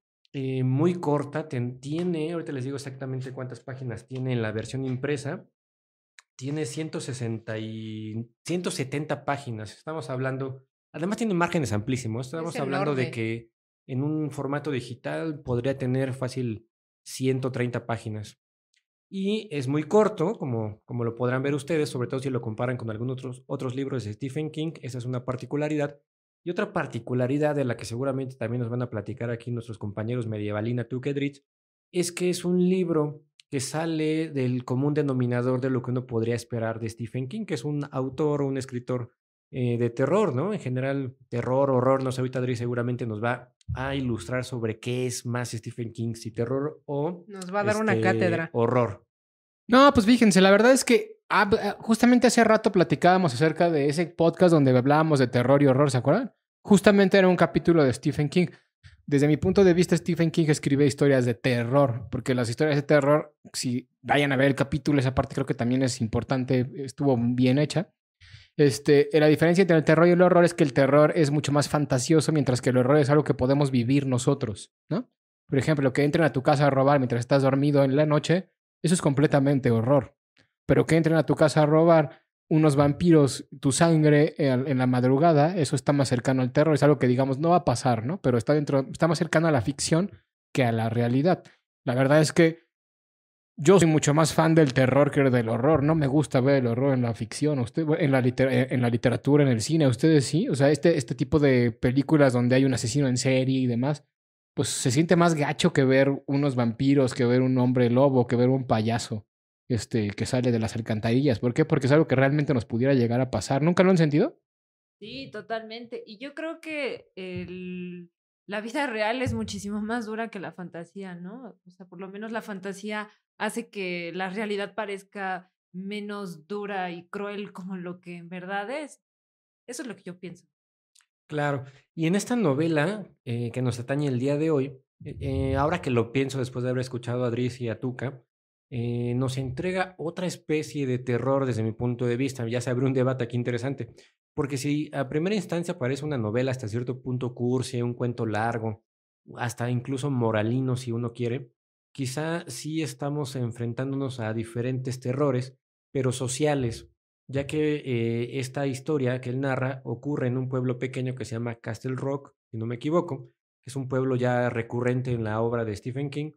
muy corta, tiene, ahorita les digo exactamente cuántas páginas tiene en la versión impresa, tiene 160 y 170 páginas. Estamos hablando, además tiene márgenes amplísimos. Estamos hablando de que en un formato digital podría tener fácil 130 páginas. Y es muy corto, como, como lo podrán ver ustedes, sobre todo si lo comparan con algunos otros, otros libros de Stephen King. Esa es una particularidad. Y otra particularidad de la que seguramente también nos van a platicar aquí nuestros compañeros medievalina Tukedrit es que es un libro que sale del común denominador de lo que uno podría esperar de Stephen King, que es un autor o un escritor eh, de terror, ¿no? En general, terror, horror, no sé, ahorita Adri seguramente nos va a ilustrar sobre qué es más Stephen King, si terror o... Nos va a dar una este, cátedra. Horror.
No, pues fíjense, la verdad es que eh, justamente hace rato platicábamos acerca de ese podcast donde hablábamos de terror y horror, ¿se acuerdan? Justamente era un capítulo de Stephen King. Desde mi punto de vista, Stephen King escribe historias de terror, porque las historias de terror, si vayan a ver el capítulo, esa parte creo que también es importante, estuvo bien hecha. Este, eh, la diferencia entre el terror y el horror es que el terror es mucho más fantasioso, mientras que el horror es algo que podemos vivir nosotros, ¿no? Por ejemplo, que entren a tu casa a robar mientras estás dormido en la noche, eso es completamente horror. Pero que entren a tu casa a robar unos vampiros tu sangre eh, en la madrugada, eso está más cercano al terror, es algo que digamos no va a pasar, ¿no? Pero está dentro, está más cercano a la ficción que a la realidad. La verdad es que yo soy mucho más fan del terror que del horror, no me gusta ver el horror en la ficción, usted, en, la eh, en la literatura, en el cine, ustedes sí, o sea, este, este tipo de películas donde hay un asesino en serie y demás, pues se siente más gacho que ver unos vampiros, que ver un hombre lobo, que ver un payaso este, que sale de las alcantarillas. ¿Por qué? Porque es algo que realmente nos pudiera llegar a pasar. ¿Nunca lo han sentido? Sí,
totalmente. Y yo creo que el, la vida real es muchísimo más dura que la fantasía, ¿no? O sea, por lo menos la fantasía hace que la realidad parezca menos dura y cruel como lo que en verdad es. Eso es lo que yo pienso.
Claro. Y en esta novela eh, que nos atañe el día de hoy, eh, eh, ahora que lo pienso después de haber escuchado a Driz y a Tuca, eh, nos entrega otra especie de terror desde mi punto de vista. Ya se abrió un debate aquí interesante, porque si a primera instancia parece una novela hasta cierto punto cursi, un cuento largo, hasta incluso moralino si uno quiere, quizá sí estamos enfrentándonos a diferentes terrores, pero sociales, ya que eh, esta historia que él narra ocurre en un pueblo pequeño que se llama Castle Rock, si no me equivoco, es un pueblo ya recurrente en la obra de Stephen King,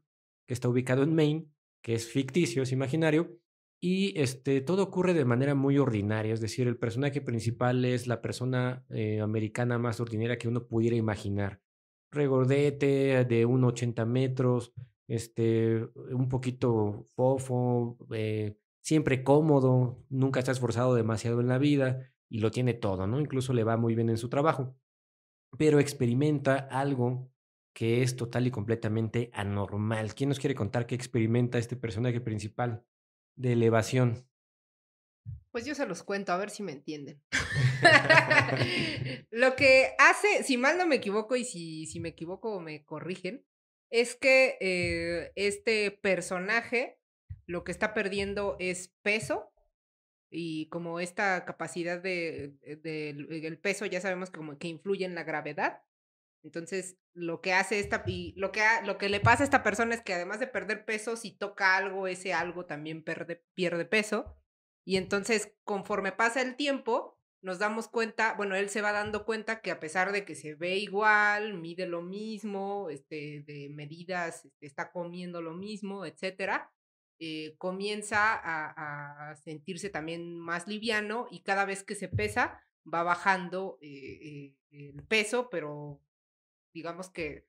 que está ubicado en Maine que es ficticio, es imaginario, y este, todo ocurre de manera muy ordinaria, es decir, el personaje principal es la persona eh, americana más ordinaria que uno pudiera imaginar. Regordete de 1,80 metros, este, un poquito fofo, eh, siempre cómodo, nunca está esforzado demasiado en la vida y lo tiene todo, ¿no? Incluso le va muy bien en su trabajo, pero experimenta algo que es total y completamente anormal. ¿Quién nos quiere contar qué experimenta este personaje principal de elevación?
Pues yo se los cuento, a ver si me entienden. Lo que hace, si mal no me equivoco y si, si me equivoco me corrigen, es que eh, este personaje lo que está perdiendo es peso y como esta capacidad de, eh, peso ya sabemos como que influye en la gravedad entonces, lo que hace esta, y lo que, lo que le pasa a esta persona es que además de perder peso, si toca algo, ese algo también pierde peso. Y entonces, conforme pasa el tiempo, nos damos cuenta, bueno, él se va dando cuenta que a pesar de que se ve igual, mide lo mismo, este, de medidas, este, está comiendo lo mismo, etcétera, eh, comienza a, sentirse también más liviano y cada vez que se pesa va bajando eh, eh, el peso, pero digamos que...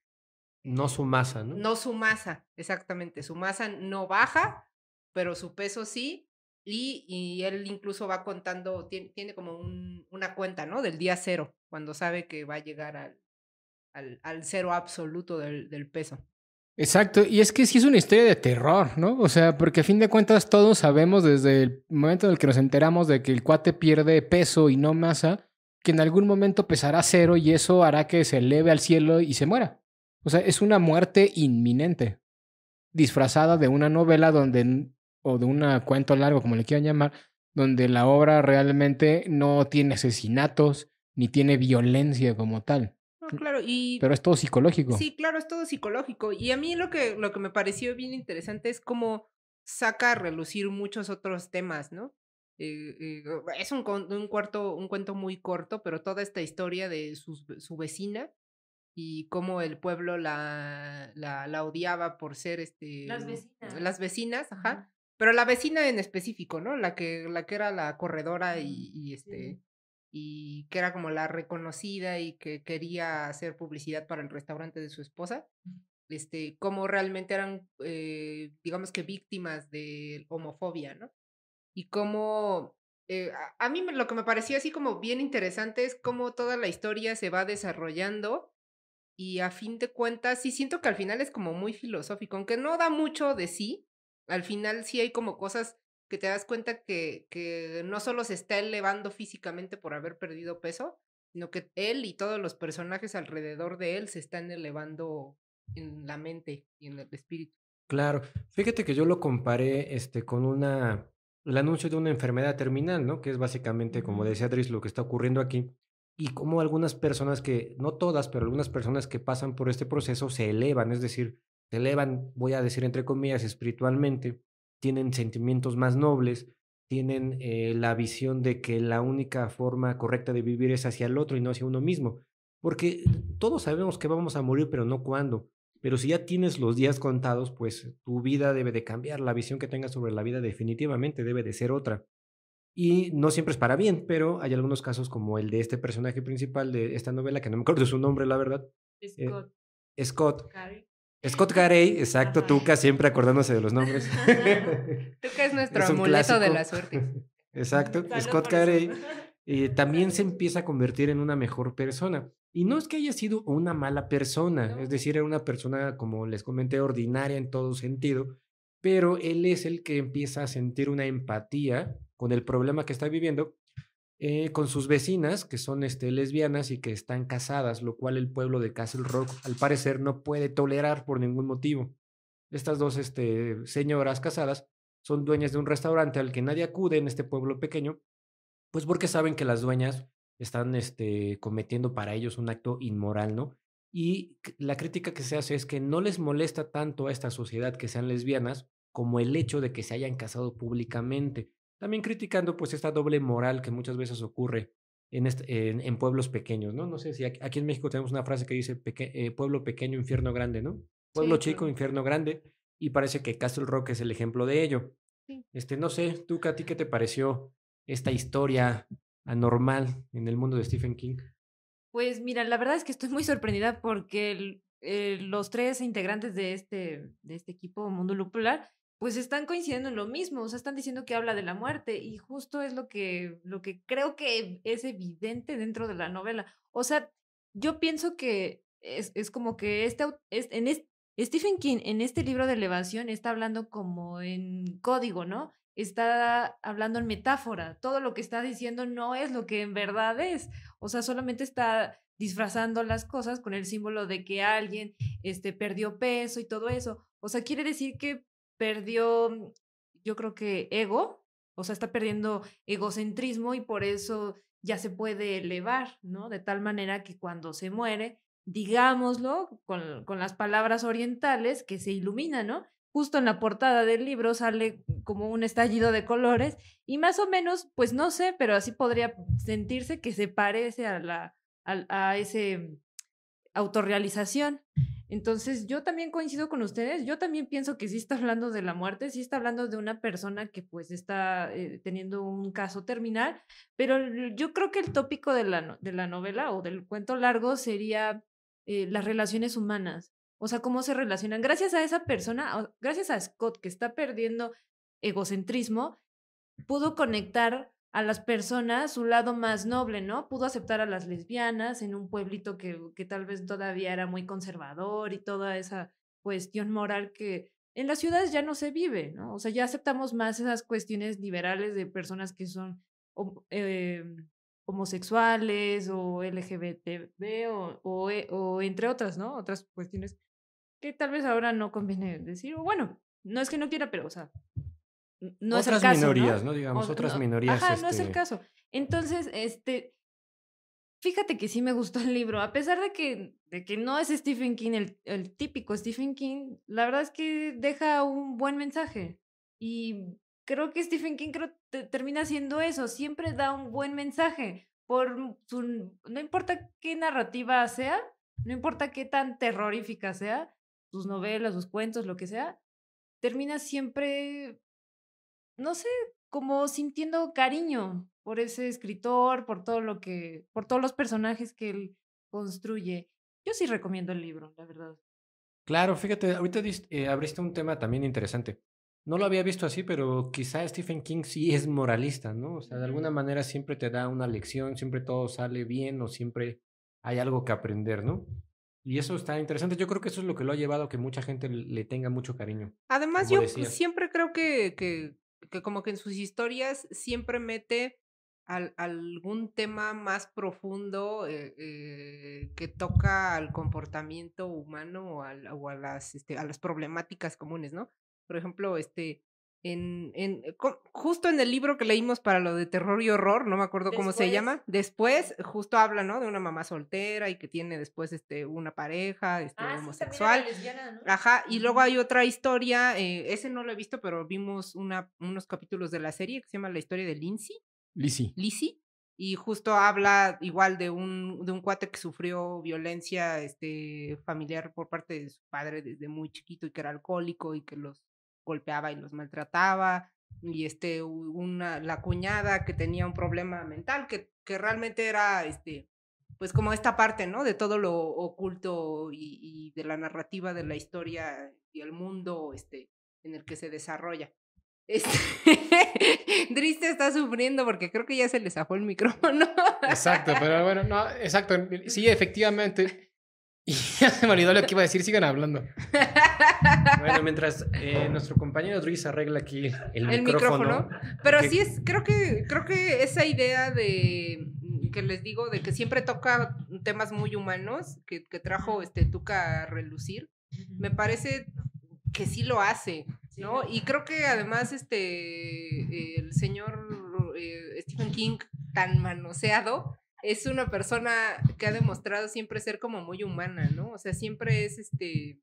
No su masa, ¿no? No
su masa, exactamente. Su masa no baja, pero su peso sí. Y, y él incluso va contando, tiene, como un, una cuenta, ¿no? Del día cero, cuando sabe que va a llegar al, al, cero absoluto del, del peso.
Exacto, y es que sí es una historia de terror, ¿no? O sea, porque a fin de cuentas todos sabemos desde el momento en el que nos enteramos de que el cuate pierde peso y no masa, que en algún momento pesará cero y eso hará que se eleve al cielo y se muera. O sea, es una muerte inminente, disfrazada de una novela donde, o de un cuento largo, como le quieran llamar, donde la obra realmente no tiene asesinatos ni tiene violencia como tal.
Mm, claro, y... Pero es todo psicológico. Sí, claro, es todo psicológico. Y a mí lo que, lo que me pareció bien interesante es cómo saca a relucir muchos otros temas, ¿no? Uh, es un, cuarto, un cuento muy corto, pero toda esta historia de su, su vecina y cómo el pueblo la, la, la, odiaba por ser este, las vecinas. ajá. Pero la vecina en específico, ¿no? La que, la que era la corredora mm, y, este. Y que era como la reconocida y que quería hacer publicidad para el restaurante de su esposa. Mm. Este, cómo realmente eran, eh, digamos que víctimas de homofobia, ¿no? y cómo... Eh, a, mí lo que me pareció así como bien interesante es cómo toda la historia se va desarrollando y a fin de cuentas sí siento que al final es como muy filosófico, aunque no da mucho de sí, al final sí hay como cosas que te das cuenta que, que no solo se está elevando físicamente por haber perdido peso, sino que él y todos los personajes alrededor de él se están elevando en la mente y en el espíritu.
Claro, fíjate que yo lo comparé este, con una el anuncio de una enfermedad terminal, ¿no? Que es básicamente, como decía Dris, lo que está ocurriendo aquí. Y como algunas personas que, no todas, pero algunas personas que pasan por este proceso se elevan, es decir, se elevan, voy a decir entre comillas, espiritualmente, tienen sentimientos más nobles, tienen eh, la visión de que la única forma correcta de vivir es hacia el otro y no hacia uno mismo. Porque todos sabemos que vamos a morir, pero no cuándo. Pero si ya tienes los días contados, pues tu vida debe de cambiar, la visión que tengas sobre la vida definitivamente debe de ser otra. Y no siempre es para bien, pero hay algunos casos como el de este personaje principal de esta novela, que no me acuerdo su nombre, la verdad. Eh, Scott. Scott. Carey. Scott Carey, exacto, Tuca, siempre acordándose de los nombres. Tuca es nuestro amuleto de la suerte. exacto, Scott Carey. Y también se empieza a convertir en una mejor persona. Y no es que haya sido una mala persona, es decir, era una persona, como les comenté, ordinaria en todo sentido, pero él es el que empieza a sentir una empatía con el problema que está viviendo, eh, con sus vecinas, que son este, lesbianas y que están casadas, lo cual el pueblo de Castle Rock, al parecer, no puede tolerar por ningún motivo. Estas dos este, señoras casadas son dueñas de un restaurante al que nadie acude en este pueblo pequeño, pues porque saben que las dueñas están este, cometiendo para ellos un acto inmoral, ¿no? Y la crítica que se hace es que no les molesta tanto a esta sociedad que sean lesbianas como el hecho de que se hayan casado públicamente. También criticando pues esta doble moral que muchas veces ocurre en, en, pueblos pequeños, ¿no? No sé si aquí, en México tenemos una frase que dice eh, pueblo pequeño, infierno grande, ¿no? Pueblo chico, infierno grande. Y parece que Castle Rock es el ejemplo de ello. Este, no sé, tú, Katy, ¿qué te pareció esta historia anormal en el mundo de Stephen King?
Pues mira, la verdad es que estoy muy sorprendida porque eh, los tres integrantes de este, de este equipo Mundo Lupular, pues están coincidiendo en lo mismo, o sea, están diciendo que habla de la muerte y justo es lo que, lo que creo que es evidente dentro de la novela. O sea, yo pienso que es, es como que este, en Stephen King en este libro de elevación está hablando como en código, ¿no? está hablando en metáfora. Todo lo que está diciendo no es lo que en verdad es. O sea, solamente está disfrazando las cosas con el símbolo de que alguien este, perdió peso y todo eso. O sea, quiere decir que perdió, mm, yo creo que ego, o sea, está perdiendo egocentrismo y por eso ya se puede elevar, ¿no? De tal manera que cuando se muere, digámoslo con, con las palabras orientales, que se ilumina, ¿no? justo en la portada del libro sale como un estallido de colores y más o menos, pues no sé, pero así podría sentirse que se parece a la a, ese autorrealización. Entonces, yo también coincido con ustedes, yo también pienso que sí está hablando de la muerte, sí está hablando de una persona que pues está eh, teniendo un caso terminal, pero yo creo que el tópico de la, de la novela o del cuento largo sería eh, las relaciones humanas, o sea, cómo se relacionan. Gracias a esa persona, gracias a Scott, que está perdiendo egocentrismo, pudo conectar a las personas su lado más noble, ¿no? Pudo aceptar a las lesbianas en un pueblito que, que tal vez todavía era muy conservador y toda esa cuestión moral que en las ciudades ya no se vive, ¿no? O sea, ya aceptamos más esas cuestiones liberales de personas que son eh, homosexuales o LGBT, o, eh, o, entre otras, ¿no? Otras cuestiones que tal vez ahora no conviene decir, bueno, no es que no quiera, pero, o sea, no es el caso. Otras minorías, ¿no? Digamos, otras minorías. Ajá, no es el este caso. Entonces, este, fíjate que sí me gustó el libro, a pesar de que, de que no es Stephen King, el, típico Stephen King, la verdad es que deja un buen mensaje. Y creo que Stephen King termina haciendo eso, siempre da un buen mensaje. Por su, no importa qué narrativa sea, no importa qué tan terrorífica sea, sus novelas, sus cuentos, lo que sea, termina siempre, no sé, como sintiendo cariño por ese escritor, por todo lo que, por todos los personajes que él construye. Yo sí recomiendo el libro, la verdad.
Claro, fíjate, ahorita eh,
abriste un tema también interesante. No lo había visto así, pero quizá Stephen King sí es moralista, ¿no? O sea, de alguna manera siempre te da una lección, siempre todo sale bien o siempre hay algo que aprender, ¿no? Y eso está interesante. Yo creo que eso es lo que lo ha llevado a que mucha gente le tenga mucho cariño. Además, yo siempre
creo que, que, como que en sus historias siempre mete al, algún tema más profundo eh, eh, que toca al comportamiento humano o, al, o a, las, este, a las problemáticas comunes, ¿no? Por ejemplo, este, en, en, eh, justo en el libro que leímos para lo de terror y horror, no me acuerdo cómo se llama, después justo habla, ¿no? De una mamá soltera y que tiene después este, una pareja este, ah, homosexual. Ajá, y luego hay otra historia, eh, ese no lo he visto, pero vimos una, unos capítulos de la serie que se llama La historia de Lindsay. Lindsay Y justo habla igual de un, de un cuate que sufrió violencia este, familiar por parte de su padre desde muy chiquito y que era alcohólico y que los golpeaba y los maltrataba, y este, una, la cuñada que tenía un problema mental, que, que realmente era, este, pues como esta parte, ¿no? De todo lo oculto y, de la narrativa de la historia y el mundo, este, en el que se desarrolla. Este, Driste está
sufriendo porque creo que ya se le zafó el micrófono. Exacto, pero bueno, no, exacto. Sí, efectivamente. Y ya se me olvidó lo que iba a decir, sigan hablando.
bueno, mientras eh, nuestro compañero Ruiz arregla aquí el, micrófono, Pero sí es,
creo
que, creo que esa idea de que les digo, de que siempre toca temas muy humanos, que, trajo este Tuca a relucir, me parece que sí lo hace, ¿no? Y creo que además este eh, el señor eh, Stephen King tan manoseado es una persona que ha demostrado siempre ser como muy humana, ¿no? O sea, siempre es este,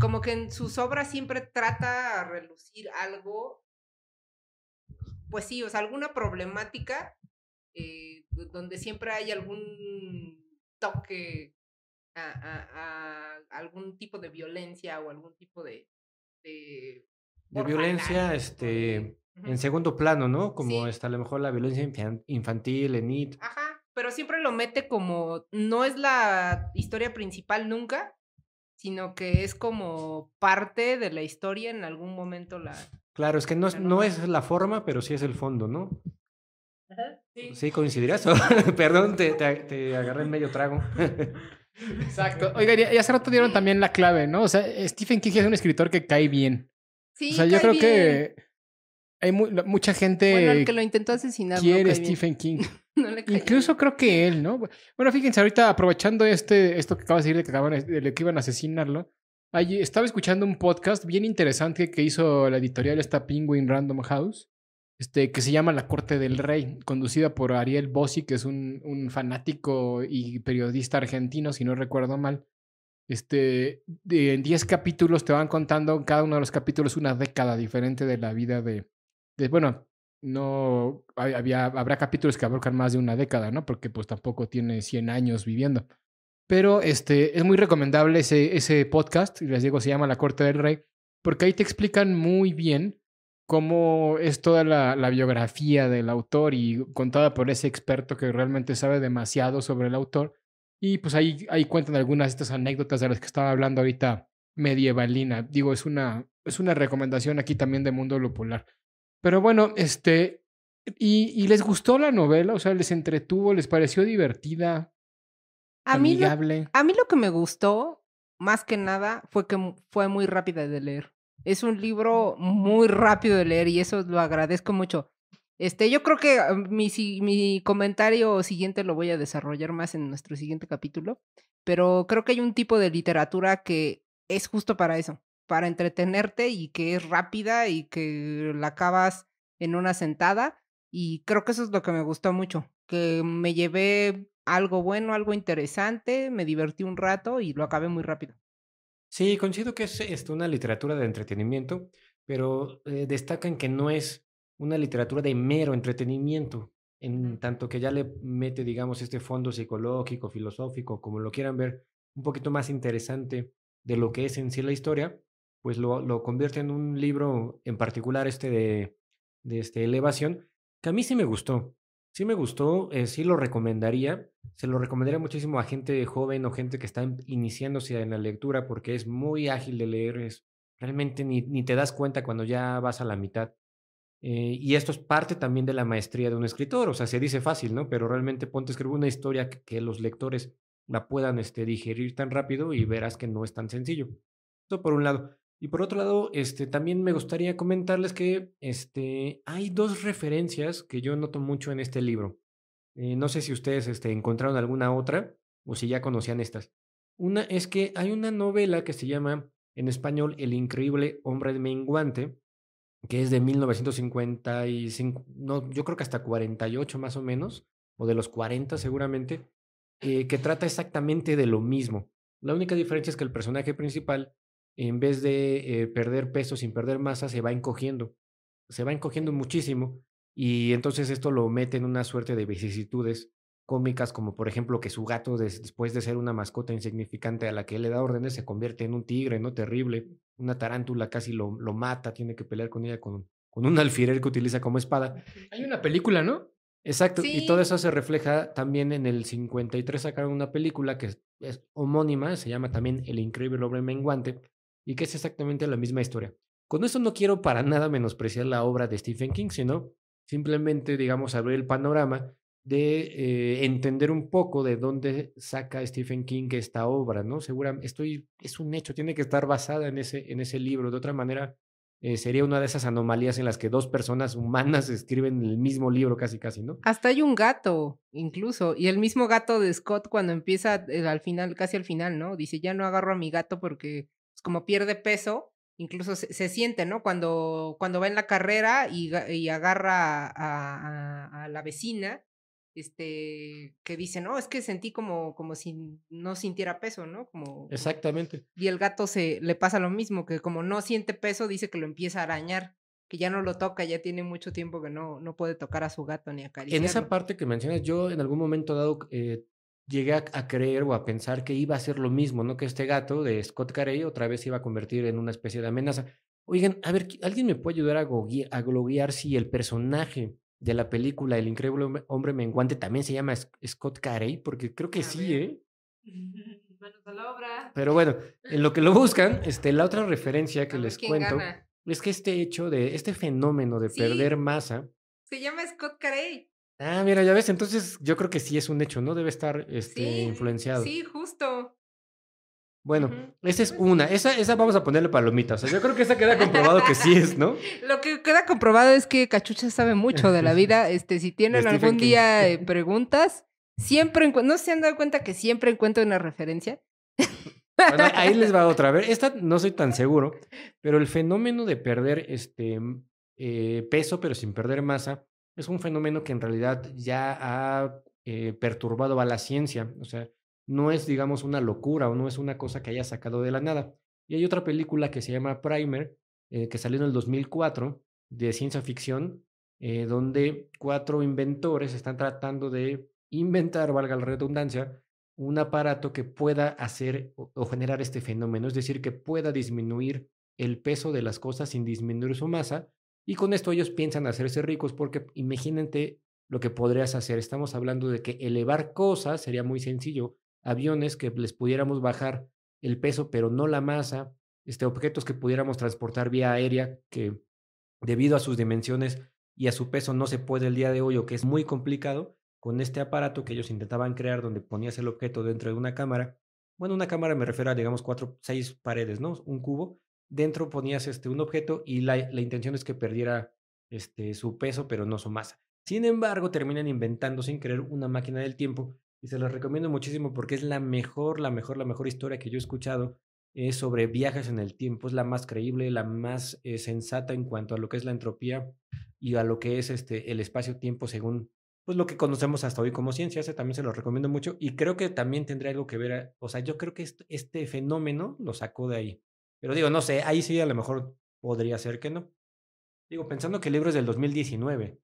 como que en sus obras siempre trata a relucir algo, pues sí, o sea, alguna problemática eh, donde siempre hay algún toque a, algún tipo de violencia o algún tipo de... De,
de violencia, este en segundo plano, ¿no? Como está a lo mejor la violencia infantil en IT. Ajá,
pero siempre lo mete como, no es la historia principal nunca, sino que es como parte de la historia en algún momento la...
Claro, es que no, es, no es la forma, pero sí es el fondo, ¿no? sí. Sí, coincidirás. Perdón, te, te,
agarré en medio trago. Exacto. Oiga, ya hace rato dieron también la clave, ¿no? O sea, Stephen King es un escritor que cae bien.
Sí, o sea, yo creo que
hay mucha gente. Bueno, el que lo
intentó asesinar. Quiere Stephen
King. Incluso creo que él, ¿no? Bueno, fíjense, ahorita aprovechando este, esto que acabas de decir de que, acaban, iban a asesinarlo, estaba escuchando un podcast bien interesante que hizo la editorial esta Penguin Random House, este, que se llama La Corte del Rey, conducida por Ariel Bossi, que es un, fanático y periodista argentino, si no recuerdo mal. Este, en 10 capítulos te van contando cada uno de los capítulos una década diferente de la vida de, bueno, no había, habrá capítulos que abarcan más de una década, ¿no? Porque pues tampoco tiene 100 años viviendo. Pero este, es muy recomendable ese, ese podcast, les digo, se llama La Corte del Rey, porque ahí te explican muy bien cómo es toda la, biografía del autor y contada por ese experto que realmente sabe demasiado sobre el autor. Y pues ahí, cuentan algunas de estas anécdotas de las que estaba hablando ahorita medievalina. Digo, es una, es una recomendación aquí también de Mundo polar. Pero bueno, este, y, y, les gustó la novela, o sea, les entretuvo, les pareció divertida, a amigable. Mí lo, a mí lo que me gustó, más que nada, fue que
fue muy rápida de leer. Es un mm. libro muy rápido de leer y eso lo agradezco mucho. Este, yo creo que um, mi, mi comentario siguiente lo voy a desarrollar más en nuestro siguiente capítulo, pero creo que hay un tipo de literatura que es justo para eso para entretenerte y que es rápida y que la acabas en una sentada. Y creo que eso es lo que me gustó mucho, que me llevé algo bueno, algo interesante, me divertí un rato y lo acabé muy rápido.
Sí, considero que es este, una literatura de entretenimiento, pero destaca eh, destacan que no es una literatura de mero entretenimiento, en tanto que ya le mete, digamos, este fondo psicológico, filosófico, como lo quieran ver, un poquito más interesante de lo que es en sí la historia, pues lo, lo convierte en un libro en particular este de, de este Elevación, que a mí sí me gustó. Sí me gustó, eh, sí lo recomendaría. Se lo recomendaría muchísimo a gente joven o gente que está iniciándose en la lectura porque es muy ágil de leer. realmente ni, ni te das cuenta cuando ya vas a la mitad. Eh, y esto es parte también de la maestría de un escritor. O sea, se dice fácil, ¿no? Pero realmente ponte a escribir una historia que, los lectores la puedan este, digerir tan rápido y verás que no es tan sencillo. Esto por un lado. Y por otro lado, este, también me gustaría comentarles que este, hay dos referencias que yo noto mucho en este libro. Eh, no sé si ustedes este, encontraron alguna otra o si ya conocían estas. Una es que hay una novela que se llama en español El increíble hombre de menguante, que es de 1955, no, yo creo que hasta 48 más o menos, o de los 40 seguramente, eh, que trata exactamente de lo mismo. La única diferencia es que el personaje principal en vez de eh, perder peso sin perder masa, se va encogiendo, se va encogiendo muchísimo y entonces esto lo mete en una suerte de vicisitudes cómicas, como por ejemplo que su gato, después de ser una mascota insignificante a la que él le da órdenes, se convierte en un tigre, ¿no? Terrible, una tarántula casi lo, lo mata, tiene que pelear con ella con, con un alfiler que utiliza como espada. Hay una película, ¿no? Exacto, y todo eso se refleja también en el 53 sacaron una película que es homónima, se llama también El increíble hombre menguante, y que es exactamente la misma historia. Con eso no quiero para nada menospreciar la obra de Stephen King, sino simplemente, digamos, abrir el panorama de eh, entender un poco de dónde saca Stephen King esta obra, ¿no? Seguramente, estoy, es un hecho, tiene que estar basada en ese, en ese libro. De otra manera, eh, sería una de esas anomalías en las que dos personas humanas escriben el mismo libro casi, casi, ¿no?
Hasta hay un gato, incluso, y el mismo gato de Scott cuando empieza eh, al final, casi al final, ¿no? Dice, ya no agarro a mi gato porque como pierde peso, incluso se, siente, ¿no? Cuando, cuando va en la carrera y, agarra a, la vecina, este, que dice, no, es que sentí como, como si no sintiera peso, ¿no? Como,
Exactamente.
Y el gato se, le pasa lo mismo, que como no siente peso, dice que lo empieza a arañar que ya no lo toca, ya tiene mucho tiempo que no, no puede tocar a su gato ni a acariciarlo. En esa
parte que mencionas, yo en algún momento dado eh, llegué a, creer o a pensar que iba a ser lo mismo, ¿no? Que este gato de Scott Carey otra vez se iba a convertir en una especie de amenaza. Oigan, a ver, ¿alguien me puede ayudar a, si el personaje de la película El Increíble Hombre Menguante también se llama Scott Carey? Porque creo que sí, ¿eh? Manos a la obra. Pero bueno, en lo que lo buscan, este, la otra referencia que les cuento es que este hecho de, este fenómeno de perder masa.
Se llama Scott Carey.
Ah, mira, ya ves, entonces yo creo que sí es un hecho, ¿no? Debe estar este, influenciado. Sí,
justo.
Bueno, esa es pues una. Esa, esa vamos a ponerle palomita. O sea, yo creo que esa queda comprobado que sí es, ¿no?
Lo que queda comprobado es que Cachucha sabe mucho de la vida. Este, si tienen algún día eh, preguntas, siempre ¿no se han dado cuenta que siempre encuentro una referencia?
ahí les va otra. A ver, esta no soy tan seguro, pero el fenómeno de perder este mm, eh, peso, pero sin perder masa, es un fenómeno que en realidad ya ha eh, perturbado a la ciencia. O sea, no es, digamos, una locura o no es una cosa que haya sacado de la nada. Y hay otra película que se llama Primer, eh, que salió en el 2004, de ciencia ficción, eh, donde cuatro inventores están tratando de inventar, valga la redundancia, un aparato que pueda hacer o generar este fenómeno, es decir, que pueda disminuir el peso de las cosas sin disminuir su masa, y con esto ellos piensan hacerse ricos porque imagínense lo que podrías hacer. Estamos hablando de que elevar cosas sería muy sencillo. Aviones que les pudiéramos bajar el peso, pero no la masa. Este, objetos que pudiéramos transportar vía aérea, que debido a sus dimensiones y a su peso no se puede el día de hoy o que es muy complicado, con este aparato que ellos intentaban crear donde ponías el objeto dentro de una cámara. Bueno, una cámara me refiero a, digamos, cuatro, seis paredes, ¿no? Un cubo dentro ponías este, un objeto y la, intención es que perdiera este, su peso, pero no su masa. Sin embargo, terminan inventando sin querer una máquina del tiempo y se los recomiendo muchísimo porque es la mejor, la mejor, la mejor historia que yo he escuchado eh, sobre viajes en el tiempo. Es la más creíble, la más eh, sensata en cuanto a lo que es la entropía y a lo que es este, el espacio-tiempo según pues lo que conocemos hasta hoy como ciencia, también se lo recomiendo mucho y creo que también tendría algo que ver, eh, o sea, yo creo que este fenómeno lo sacó de ahí. Pero digo, no sé, ahí sí a lo mejor podría ser que no. Digo, pensando que el libro es del 2019.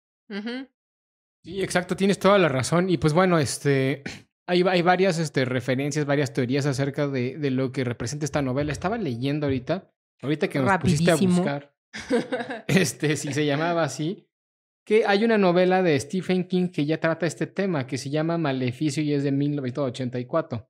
Sí, exacto, tienes toda la razón. Y pues bueno, este, hay, hay varias este, referencias, varias teorías acerca de, de, lo que representa esta novela. Estaba leyendo ahorita, ahorita que nos pusiste a buscar, este, si se llamaba así, que hay una novela de Stephen King que ya trata este tema, que se llama Maleficio y es de 1984,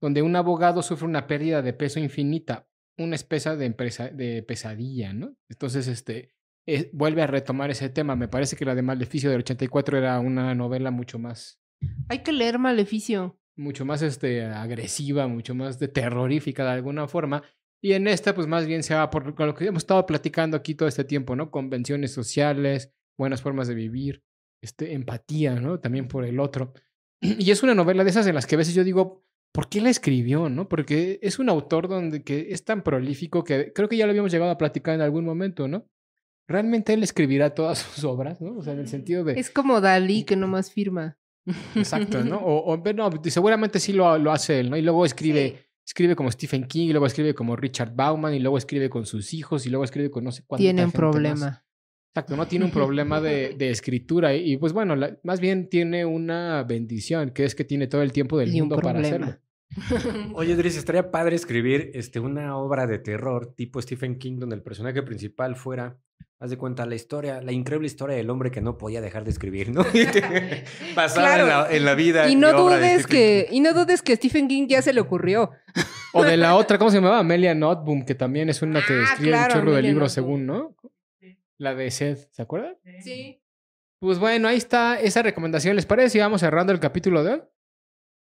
donde un abogado sufre una pérdida de peso infinita una especie de, empresa, de pesadilla, ¿no? Entonces, este, eh, vuelve a retomar ese tema. Me parece que la de Maleficio del 84 era una novela mucho más...
Hay que leer Maleficio.
Mucho más este, agresiva, mucho más terrorífica de alguna forma. Y en esta, pues más bien se va por lo que hemos estado platicando aquí todo este tiempo, ¿no? Convenciones sociales, buenas formas de vivir, este, empatía, ¿no? También por el otro. Y es una novela de esas en las que a veces yo digo, ¿por qué la escribió? ¿no? Porque es un autor donde que es tan prolífico que creo que ya lo habíamos llegado a platicar en algún momento, ¿no? Realmente él escribirá todas sus obras, ¿no? O sea, en el sentido de... Es
como Dalí que no más firma.
Exacto, ¿no? O, o seguramente sí lo, lo, hace él, ¿no? Y luego escribe, escribe como Stephen King, y luego escribe como Richard Bauman, y luego escribe con sus hijos, y luego escribe con no sé cuántos. Tienen Tienen problema. Exacto, no tiene un problema de, de escritura y, pues bueno, más bien tiene una bendición, que es que tiene todo el tiempo del mundo para hacerlo. Oye,
Dris, estaría padre escribir este, una obra de terror tipo Stephen King, donde el personaje principal fuera, haz de cuenta, la historia, la increíble historia del hombre que
no podía dejar de escribir, ¿no? pasar en, la, vida. Y no, dudes
que, y no dudes que Stephen King ya se le ocurrió.
o de la otra, ¿cómo se llamaba? Amelia Notboom, que también es una que ah, escribe un chorro de libros, según, ¿no? La de Sed, ¿se acuerdan? Sí. Pues bueno, ahí está esa recomendación. ¿Les parece? Vamos cerrando el capítulo de hoy.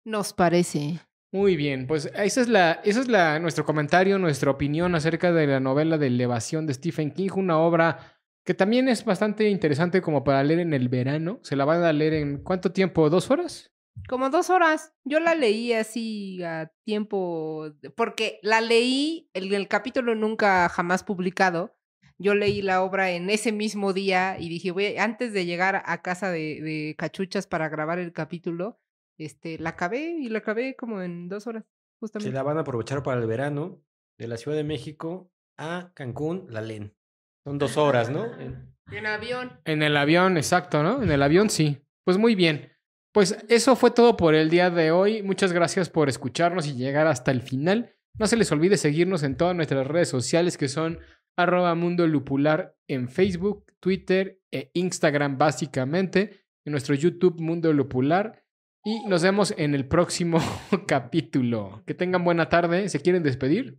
Nos parece. Muy bien, pues esa es la, esa es la, nuestro comentario, nuestra opinión acerca de la novela de Elevación de Stephen King, una obra que también es bastante interesante como para leer en el verano. Se la van a leer en cuánto tiempo, dos horas.
Como dos horas. Yo la leí así a tiempo, porque la leí en el capítulo nunca jamás publicado yo leí la obra en ese mismo día y dije, güey, antes de llegar a casa de, cachuchas para grabar el capítulo, este, la acabé y la acabé como en dos horas, justamente. Se la
van a aprovechar para el verano de la Ciudad de México
a Cancún, la LEN. Son dos horas, ¿no?
En,
en avión.
En el avión, exacto, ¿no? En el avión, sí. Pues muy bien. Pues eso fue todo por el día de hoy. Muchas gracias por escucharnos y llegar hasta el final. No se les olvide seguirnos en todas nuestras redes sociales que son arroba Mundo Lupular en Facebook, Twitter e Instagram básicamente, en nuestro YouTube Mundo Lupular. Y nos vemos en el próximo capítulo. Que tengan buena tarde. ¿Se quieren despedir?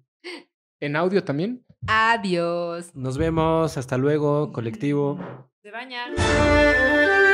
¿En audio también?
Adiós.
Nos vemos. Hasta luego, colectivo. De bañar.